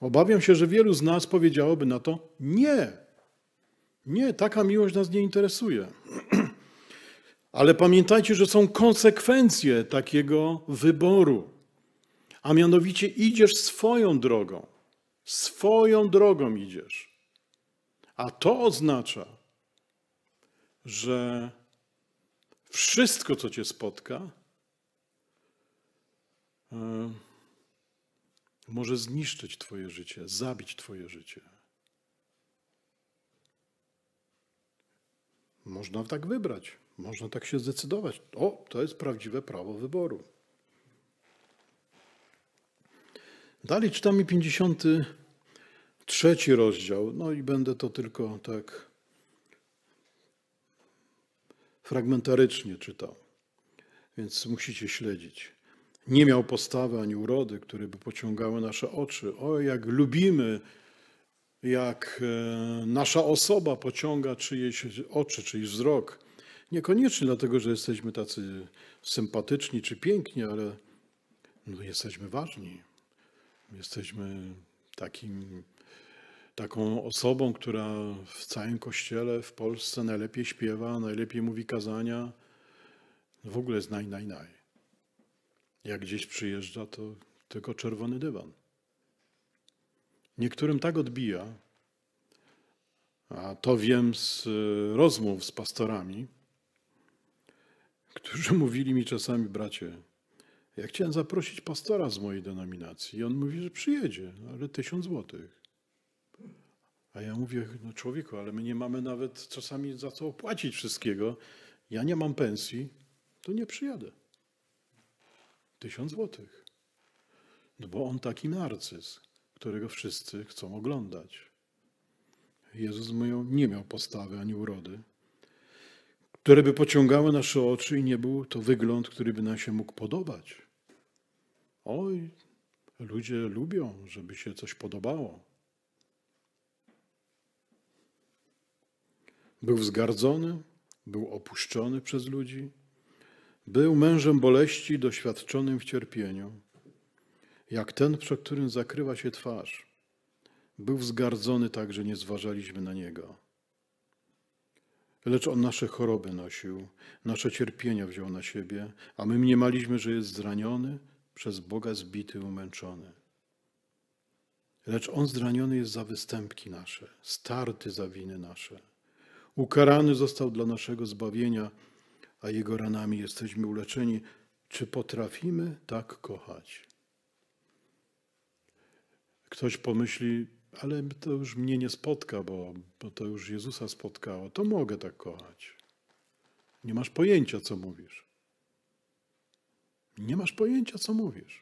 Speaker 1: Obawiam się, że wielu z nas powiedziałoby na to nie. Nie, taka miłość nas nie interesuje. (clears throat) Ale pamiętajcie, że są konsekwencje takiego wyboru. A mianowicie idziesz swoją drogą. Swoją drogą idziesz. A to oznacza, że wszystko, co cię spotka, e, może zniszczyć Twoje życie, zabić Twoje życie. Można tak wybrać. Można tak się zdecydować. O, to jest prawdziwe prawo wyboru. Dalej czytamy 53 rozdział. No i będę to tylko tak fragmentarycznie czytał, więc musicie śledzić. Nie miał postawy ani urody, które by pociągały nasze oczy. O, jak lubimy, jak e, nasza osoba pociąga czyjeś oczy, czyjś wzrok. Niekoniecznie dlatego, że jesteśmy tacy sympatyczni czy piękni, ale no, jesteśmy ważni. Jesteśmy takim, taką osobą, która w całym kościele, w Polsce najlepiej śpiewa, najlepiej mówi kazania. No, w ogóle jest naj, naj, naj. Jak gdzieś przyjeżdża, to tylko czerwony dywan. Niektórym tak odbija, a to wiem z e, rozmów z pastorami, którzy (laughs) mówili mi czasami, bracie, ja chciałem zaprosić pastora z mojej denominacji i on mówi, że przyjedzie, ale tysiąc złotych. A ja mówię, no człowieku, ale my nie mamy nawet czasami za co opłacić wszystkiego. Ja nie mam pensji, to nie przyjadę. Tysiąc złotych. No bo on taki narcyz, którego wszyscy chcą oglądać. Jezus mówił, nie miał postawy ani urody, które by pociągały nasze oczy i nie był to wygląd, który by nam się mógł podobać. Oj, ludzie lubią, żeby się coś podobało. Był wzgardzony, był opuszczony przez ludzi, był mężem boleści doświadczonym w cierpieniu, jak ten, przed którym zakrywa się twarz. Był wzgardzony tak, że nie zważaliśmy na niego Lecz On nasze choroby nosił, nasze cierpienia wziął na siebie, a my mniemaliśmy, że jest zraniony, przez Boga zbity, umęczony. Lecz On zraniony jest za występki nasze, starty za winy nasze. Ukarany został dla naszego zbawienia, a Jego ranami jesteśmy uleczeni. Czy potrafimy tak kochać? Ktoś pomyśli, ale to już mnie nie spotka, bo, bo to już Jezusa spotkało, to mogę tak kochać. Nie masz pojęcia, co mówisz. Nie masz pojęcia, co mówisz.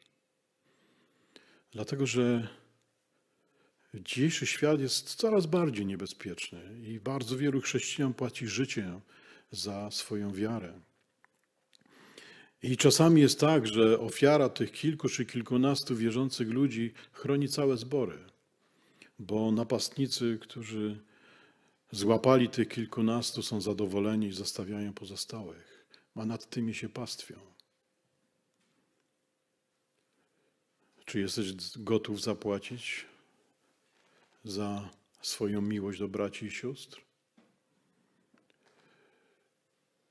Speaker 1: Dlatego, że dzisiejszy świat jest coraz bardziej niebezpieczny i bardzo wielu chrześcijan płaci życie za swoją wiarę. I czasami jest tak, że ofiara tych kilku czy kilkunastu wierzących ludzi chroni całe zbory bo napastnicy, którzy złapali tych kilkunastu, są zadowoleni i zostawiają pozostałych, a nad tymi się pastwią. Czy jesteś gotów zapłacić za swoją miłość do braci i sióstr?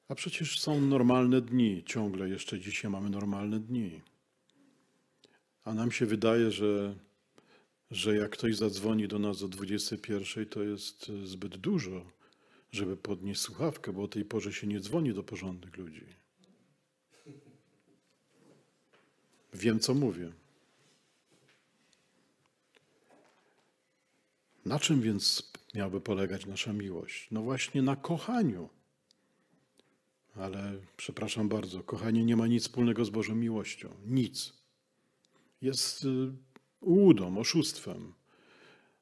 Speaker 1: A przecież są normalne dni, ciągle jeszcze dzisiaj mamy normalne dni. A nam się wydaje, że że jak ktoś zadzwoni do nas o 21, to jest e, zbyt dużo, żeby podnieść słuchawkę, bo o tej porze się nie dzwoni do porządnych ludzi. Wiem, co mówię. Na czym więc miałby polegać nasza miłość? No właśnie na kochaniu. Ale przepraszam bardzo, kochanie nie ma nic wspólnego z Bożą miłością. Nic. Jest e, ułudą, oszustwem.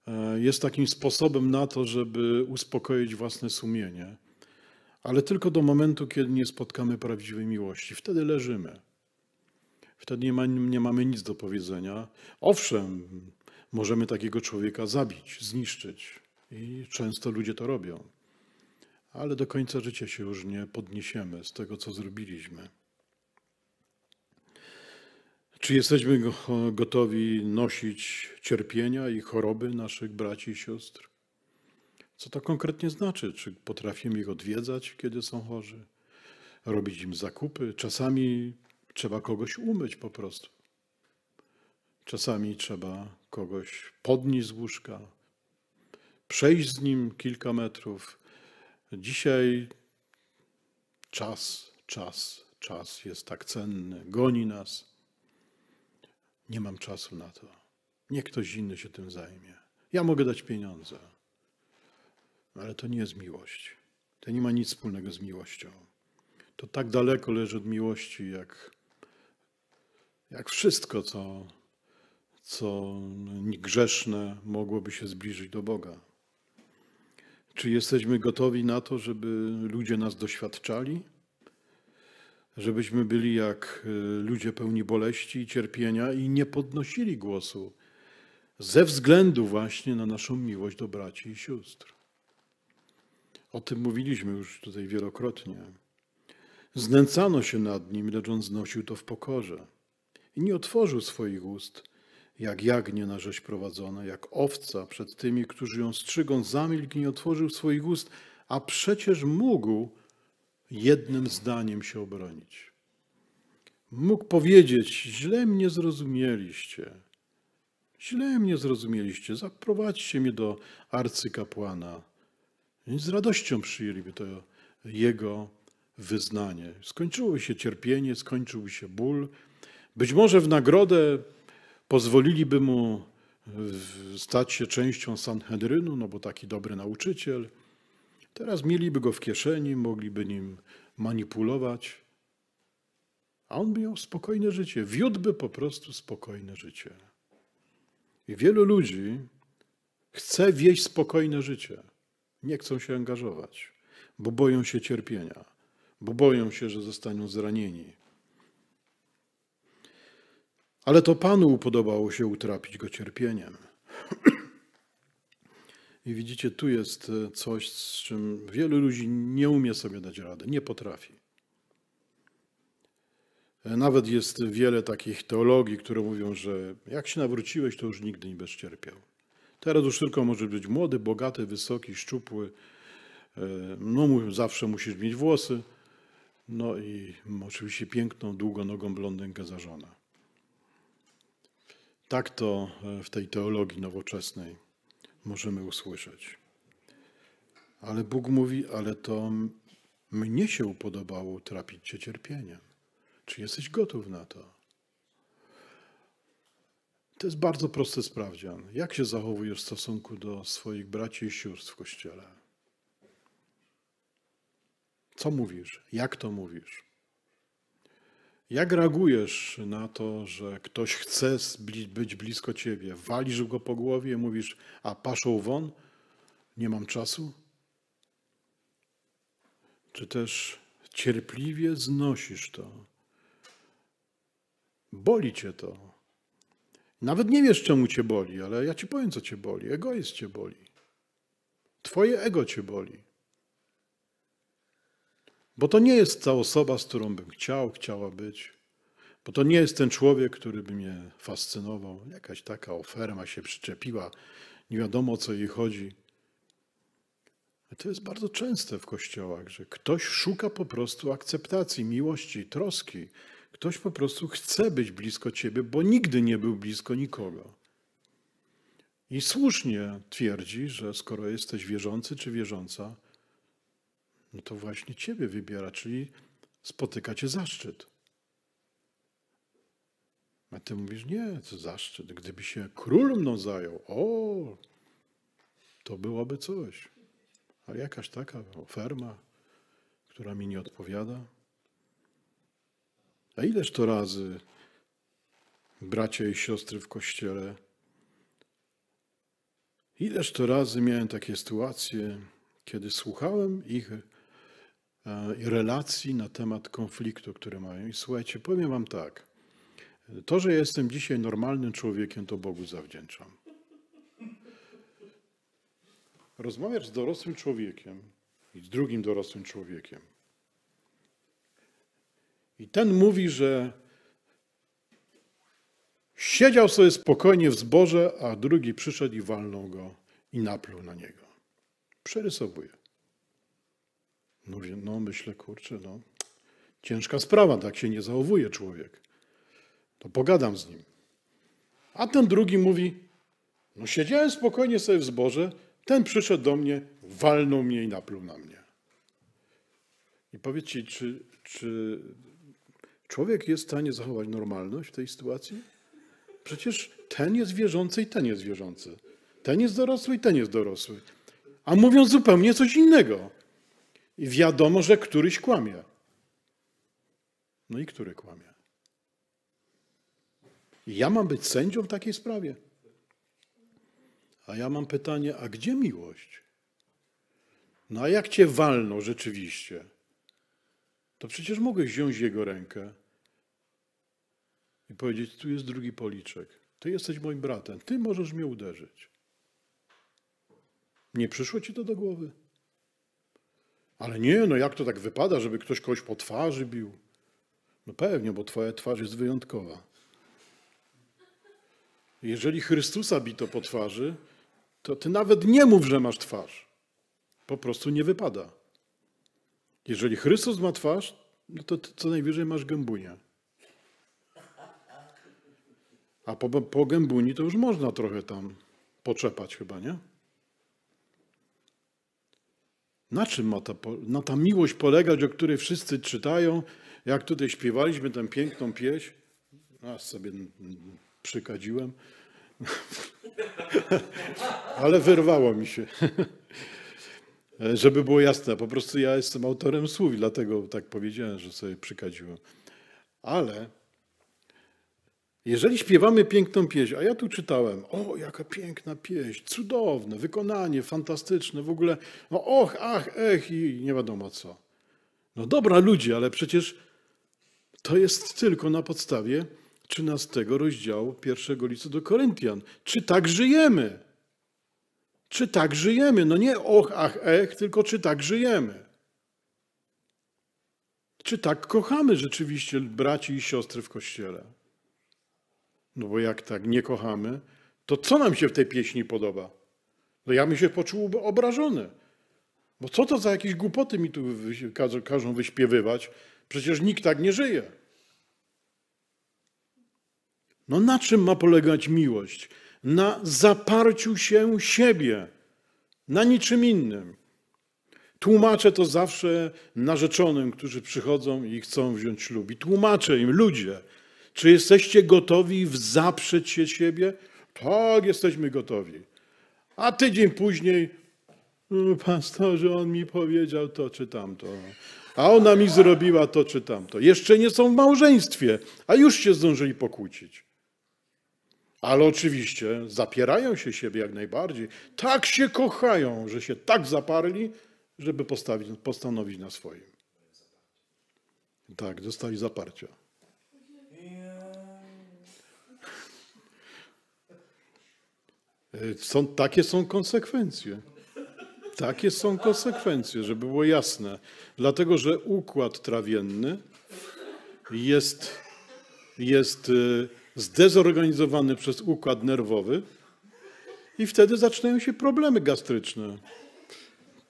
Speaker 1: E, jest takim sposobem na to, żeby uspokoić własne sumienie, ale tylko do momentu, kiedy nie spotkamy prawdziwej miłości. Wtedy leżymy. Wtedy nie, ma, nie mamy nic do powiedzenia. Owszem, możemy takiego człowieka zabić, zniszczyć i często ludzie to robią, ale do końca życia się już nie podniesiemy z tego, co zrobiliśmy. Czy jesteśmy gotowi nosić cierpienia i choroby naszych braci i sióstr? Co to konkretnie znaczy? Czy potrafimy ich odwiedzać, kiedy są chorzy? Robić im zakupy? Czasami trzeba kogoś umyć po prostu. Czasami trzeba kogoś podnieść z łóżka, przejść z nim kilka metrów. Dzisiaj czas, czas, czas jest tak cenny, goni nas. Nie mam czasu na to. Niech ktoś inny się tym zajmie. Ja mogę dać pieniądze. Ale to nie jest miłość. To nie ma nic wspólnego z miłością. To tak daleko leży od miłości, jak, jak wszystko, co, co grzeszne mogłoby się zbliżyć do Boga. Czy jesteśmy gotowi na to, żeby ludzie nas doświadczali? żebyśmy byli jak y, ludzie pełni boleści i cierpienia i nie podnosili głosu ze względu właśnie na naszą miłość do braci i sióstr. O tym mówiliśmy już tutaj wielokrotnie. Znęcano się nad nim, lecz on znosił to w pokorze i nie otworzył swoich ust, jak jagnie na rzeź prowadzone, jak owca przed tymi, którzy ją strzygą, zamilkł i nie otworzył swoich ust, a przecież mógł jednym zdaniem się obronić. Mógł powiedzieć: Źle mnie zrozumieliście. Źle mnie zrozumieliście. Zaprowadźcie mnie do arcykapłana. I z radością przyjęliby to jego wyznanie. Skończyło się cierpienie, skończył się ból. Być może w nagrodę pozwoliliby mu stać się częścią Sanhedrynu, no bo taki dobry nauczyciel. Teraz mieliby go w kieszeni, mogliby nim manipulować, a on miał spokojne życie, wiódłby po prostu spokojne życie. I wielu ludzi chce wieść spokojne życie, nie chcą się angażować, bo boją się cierpienia, bo boją się, że zostaną zranieni. Ale to Panu podobało się utrapić go cierpieniem. (clears throat) I widzicie, tu jest e, coś, z czym wielu ludzi nie umie sobie dać rady, nie potrafi. E, nawet jest wiele takich teologii, które mówią, że jak się nawróciłeś, to już nigdy nie będziesz cierpiał. Teraz już tylko możesz być młody, bogaty, wysoki, szczupły. E, no, zawsze musisz mieć włosy. No i oczywiście piękną, długonogą blondynkę za żonę. Tak to w tej teologii nowoczesnej możemy usłyszeć. Ale Bóg mówi, ale to mnie się upodobało trapić cię cierpieniem. Czy jesteś gotów na to? To jest bardzo prosty sprawdzian. Jak się zachowujesz w stosunku do swoich braci i sióstr w kościele? Co mówisz? Jak to mówisz? Jak reagujesz na to, że ktoś chce być blisko ciebie? Walisz go po głowie, mówisz, a paszą won, nie mam czasu? Czy też cierpliwie znosisz to? Boli cię to. Nawet nie wiesz, czemu cię boli, ale ja ci powiem, co cię boli. Egoizm cię boli. Twoje ego cię boli. Bo to nie jest ta osoba, z którą bym chciał, chciała być. Bo to nie jest ten człowiek, który by mnie fascynował. Jakaś taka oferma się przyczepiła, nie wiadomo o co jej chodzi. A to jest bardzo częste w kościołach, że ktoś szuka po prostu akceptacji, miłości, troski. Ktoś po prostu chce być blisko ciebie, bo nigdy nie był blisko nikogo. I słusznie twierdzi, że skoro jesteś wierzący czy wierząca, no to właśnie Ciebie wybiera, czyli spotyka Cię zaszczyt. A Ty mówisz, nie, to zaszczyt. Gdyby się król mną zajął, o, to byłoby coś. Ale jakaś taka ferma, która mi nie odpowiada. A ileż to razy bracia i siostry w kościele, ileż to razy miałem takie sytuacje, kiedy słuchałem ich E, relacji na temat konfliktu, które mają. I słuchajcie, powiem Wam tak. To, że jestem dzisiaj normalnym człowiekiem, to Bogu zawdzięczam. Rozmawiasz z dorosłym człowiekiem i z drugim dorosłym człowiekiem. I ten mówi, że siedział sobie spokojnie w zborze, a drugi przyszedł i walnął go i napluł na niego. Przerysowuje. Mówię, no myślę, kurczę, no ciężka sprawa, tak się nie zachowuje człowiek. To pogadam z nim. A ten drugi mówi, no siedziałem spokojnie sobie w zborze, ten przyszedł do mnie, walnął mnie i napluł na mnie. I powiedzcie, czy, czy człowiek jest w stanie zachować normalność w tej sytuacji? Przecież ten jest wierzący i ten jest wierzący. Ten jest dorosły i ten jest dorosły. A mówią zupełnie coś innego. I wiadomo, że któryś kłamie. No i który kłamie? Ja mam być sędzią w takiej sprawie. A ja mam pytanie, a gdzie miłość? No a jak cię walno, rzeczywiście? To przecież mogłeś wziąć jego rękę i powiedzieć, tu jest drugi policzek. Ty jesteś moim bratem, ty możesz mnie uderzyć. Nie przyszło ci to do głowy? Ale nie, no jak to tak wypada, żeby ktoś kogoś po twarzy bił? No pewnie, bo twoja twarz jest wyjątkowa. Jeżeli Chrystusa bito po twarzy, to ty nawet nie mów, że masz twarz. Po prostu nie wypada. Jeżeli Chrystus ma twarz, no to ty co najwyżej masz gębunię. A po, po gębuni to już można trochę tam poczepać chyba, nie? Na czym ma ta, ta miłość polegać, o której wszyscy czytają? Jak tutaj śpiewaliśmy tę piękną pieśń, no, aż sobie przykadziłem, (laughs) ale wyrwało mi się. (laughs) Żeby było jasne, po prostu ja jestem autorem słów, dlatego tak powiedziałem, że sobie przykadziłem. Ale jeżeli śpiewamy piękną pieśń, a ja tu czytałem, o, jaka piękna pieśń, cudowne, wykonanie, fantastyczne, w ogóle, no och, ach, ech i nie wiadomo co. No dobra ludzie, ale przecież to jest tylko na podstawie 13 rozdziału pierwszego listu do Koryntian. Czy tak żyjemy? Czy tak żyjemy? No nie och, ach, ech, tylko czy tak żyjemy? Czy tak kochamy rzeczywiście braci i siostry w Kościele? No bo jak tak nie kochamy, to co nam się w tej pieśni podoba? No ja bym się poczuł obrażony. Bo co to za jakieś głupoty mi tu każą wyśpiewywać? Przecież nikt tak nie żyje. No na czym ma polegać miłość? Na zaparciu się siebie, na niczym innym. Tłumaczę to zawsze narzeczonym, którzy przychodzą i chcą wziąć ślub. I tłumaczę im, ludzie, czy jesteście gotowi zaprzeć się siebie? Tak, jesteśmy gotowi. A tydzień później, mm, pastorze, on mi powiedział to czy tamto. A ona mi zrobiła to czy tamto. Jeszcze nie są w małżeństwie, a już się zdążyli pokłócić. Ale oczywiście zapierają się siebie jak najbardziej. Tak się kochają, że się tak zaparli, żeby postawić, postanowić na swoim. Tak, dostali zaparcia. Są, takie są konsekwencje. Takie są konsekwencje, żeby było jasne. Dlatego, że układ trawienny jest, jest y, zdezorganizowany przez układ nerwowy i wtedy zaczynają się problemy gastryczne.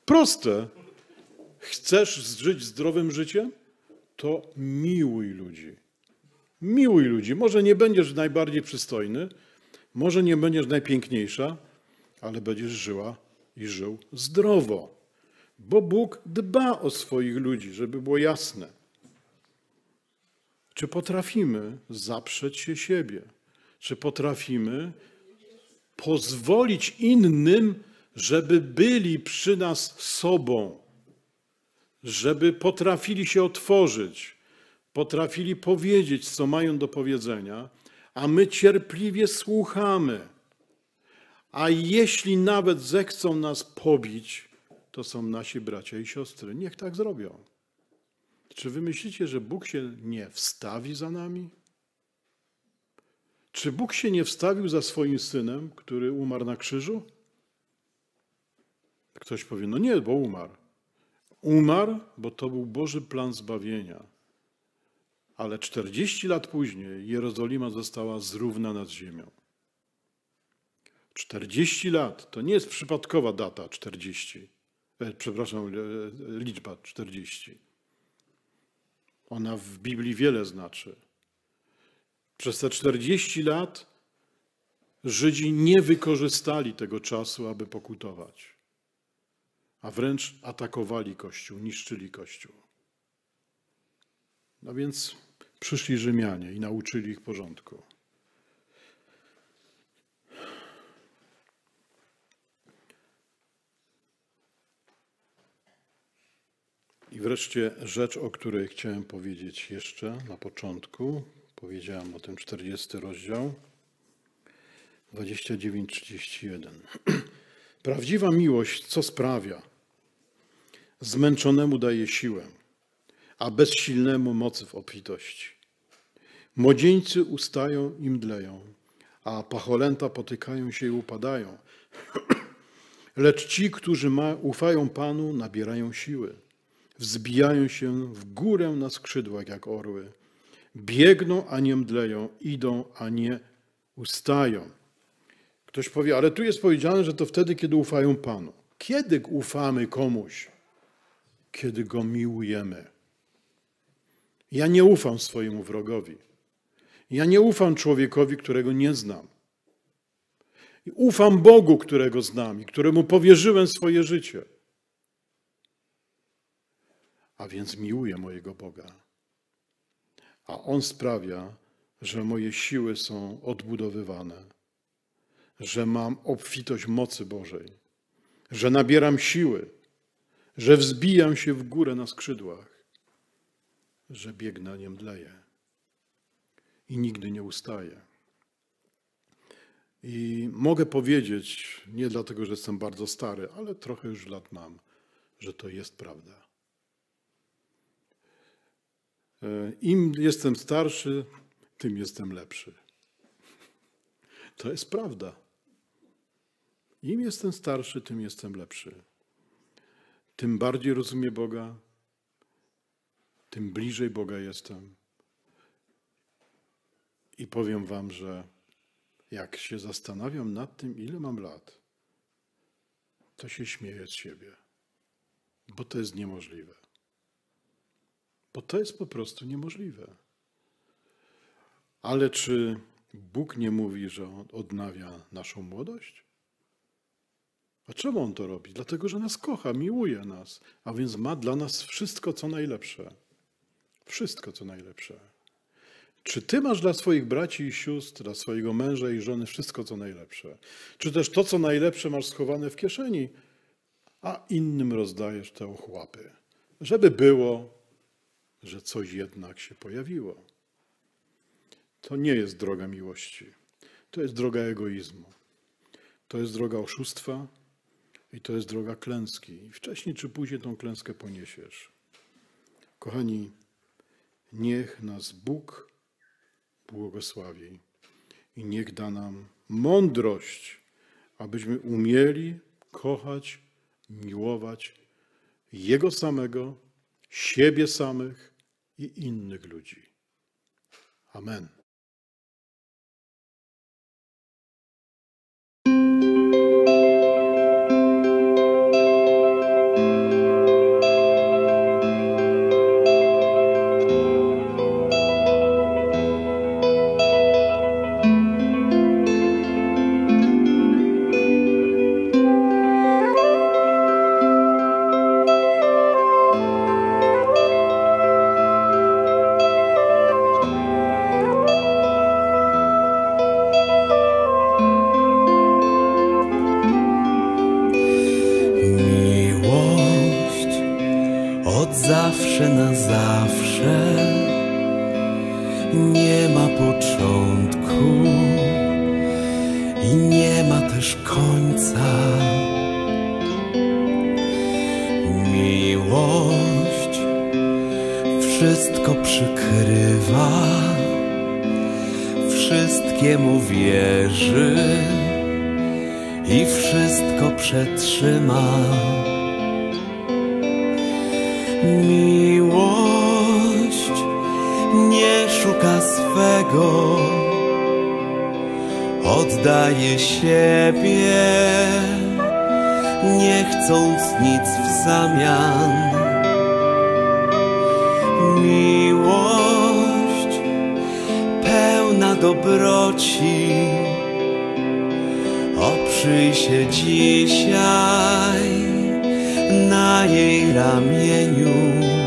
Speaker 1: Proste. Chcesz żyć zdrowym życiem? To miłuj ludzi. Miłuj ludzi. Może nie będziesz najbardziej przystojny, może nie będziesz najpiękniejsza, ale będziesz żyła i żył zdrowo. Bo Bóg dba o swoich ludzi, żeby było jasne. Czy potrafimy zaprzeć się siebie? Czy potrafimy pozwolić innym, żeby byli przy nas sobą, żeby potrafili się otworzyć, potrafili powiedzieć, co mają do powiedzenia? a my cierpliwie słuchamy. A jeśli nawet zechcą nas pobić, to są nasi bracia i siostry. Niech tak zrobią. Czy wy myślicie, że Bóg się nie wstawi za nami? Czy Bóg się nie wstawił za swoim synem, który umarł na krzyżu? Ktoś powie, no nie, bo umarł. Umarł, bo to był Boży plan zbawienia ale 40 lat później Jerozolima została zrównana z ziemią. 40 lat to nie jest przypadkowa data 40, e, przepraszam, e, e, liczba 40. Ona w Biblii wiele znaczy. Przez te 40 lat Żydzi nie wykorzystali tego czasu, aby pokutować, a wręcz atakowali Kościół, niszczyli Kościół. No więc przyszli Rzymianie i nauczyli ich porządku. I wreszcie rzecz, o której chciałem powiedzieć jeszcze na początku. Powiedziałem o tym 40 rozdział 29-31. (clears throat) Prawdziwa miłość co sprawia? Zmęczonemu daje siłę a bezsilnemu mocy w obfitości. Młodzieńcy ustają i mdleją, a pacholęta potykają się i upadają. (clears throat) Lecz ci, którzy ma, ufają Panu, nabierają siły. Wzbijają się w górę na skrzydłach jak orły. Biegną, a nie mdleją, idą, a nie ustają. Ktoś powie, ale tu jest powiedziane, że to wtedy, kiedy ufają Panu. Kiedy ufamy komuś? Kiedy go miłujemy. Ja nie ufam swojemu wrogowi. Ja nie ufam człowiekowi, którego nie znam. Ufam Bogu, którego znam i któremu powierzyłem swoje życie. A więc miłuję mojego Boga. A On sprawia, że moje siły są odbudowywane, że mam obfitość mocy Bożej, że nabieram siły, że wzbijam się w górę na skrzydłach że biegna nie mdleje i nigdy nie ustaje. I mogę powiedzieć, nie dlatego, że jestem bardzo stary, ale trochę już lat mam, że to jest prawda. E, Im jestem starszy, tym jestem lepszy. To jest prawda. Im jestem starszy, tym jestem lepszy. Tym bardziej rozumiem Boga, tym bliżej Boga jestem. I powiem Wam, że jak się zastanawiam nad tym, ile mam lat, to się śmieję z siebie, bo to jest niemożliwe. Bo to jest po prostu niemożliwe. Ale czy Bóg nie mówi, że On odnawia naszą młodość? A czemu On to robi? Dlatego, że nas kocha, miłuje nas, a więc ma dla nas wszystko, co najlepsze wszystko, co najlepsze. Czy ty masz dla swoich braci i sióstr, dla swojego męża i żony wszystko, co najlepsze? Czy też to, co najlepsze, masz schowane w kieszeni, a innym rozdajesz te ochłapy, żeby było, że coś jednak się pojawiło? To nie jest droga miłości. To jest droga egoizmu. To jest droga oszustwa i to jest droga klęski. Wcześniej czy później tą klęskę poniesiesz. Kochani, Niech nas Bóg błogosławi i niech da nam mądrość, abyśmy umieli kochać, miłować Jego samego, siebie samych i innych ludzi. Amen.
Speaker 2: nie chcąc nic w zamian. Miłość pełna dobroci, oprzyj się dzisiaj na jej ramieniu.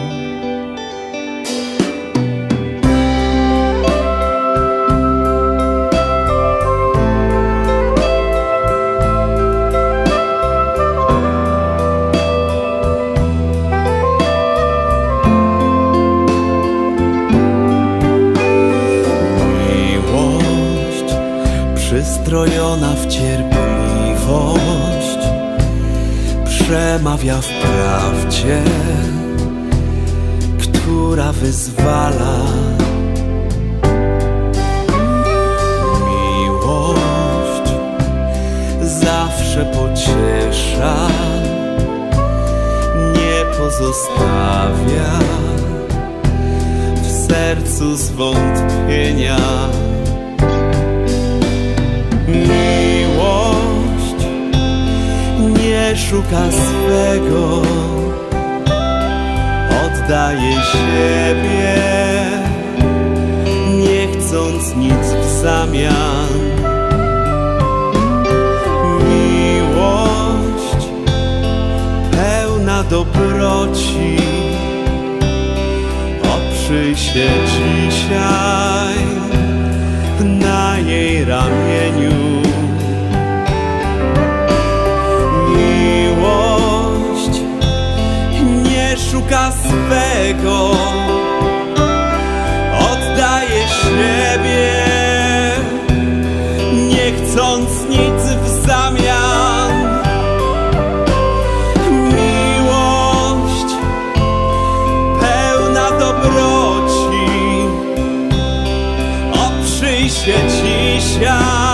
Speaker 2: uzbrojona w cierpliwość Przemawia w prawdzie, która wyzwala Miłość zawsze pociesza Nie pozostawia w sercu zwątpienia szuka swego Oddaje siebie Nie chcąc nic w zamian Miłość pełna dobroci Oprzyj się dzisiaj na jej ramieniu syłka swego Oddaję siebie Nie chcąc nic w zamian Miłość pełna dobroci Oprzyj się dzisiaj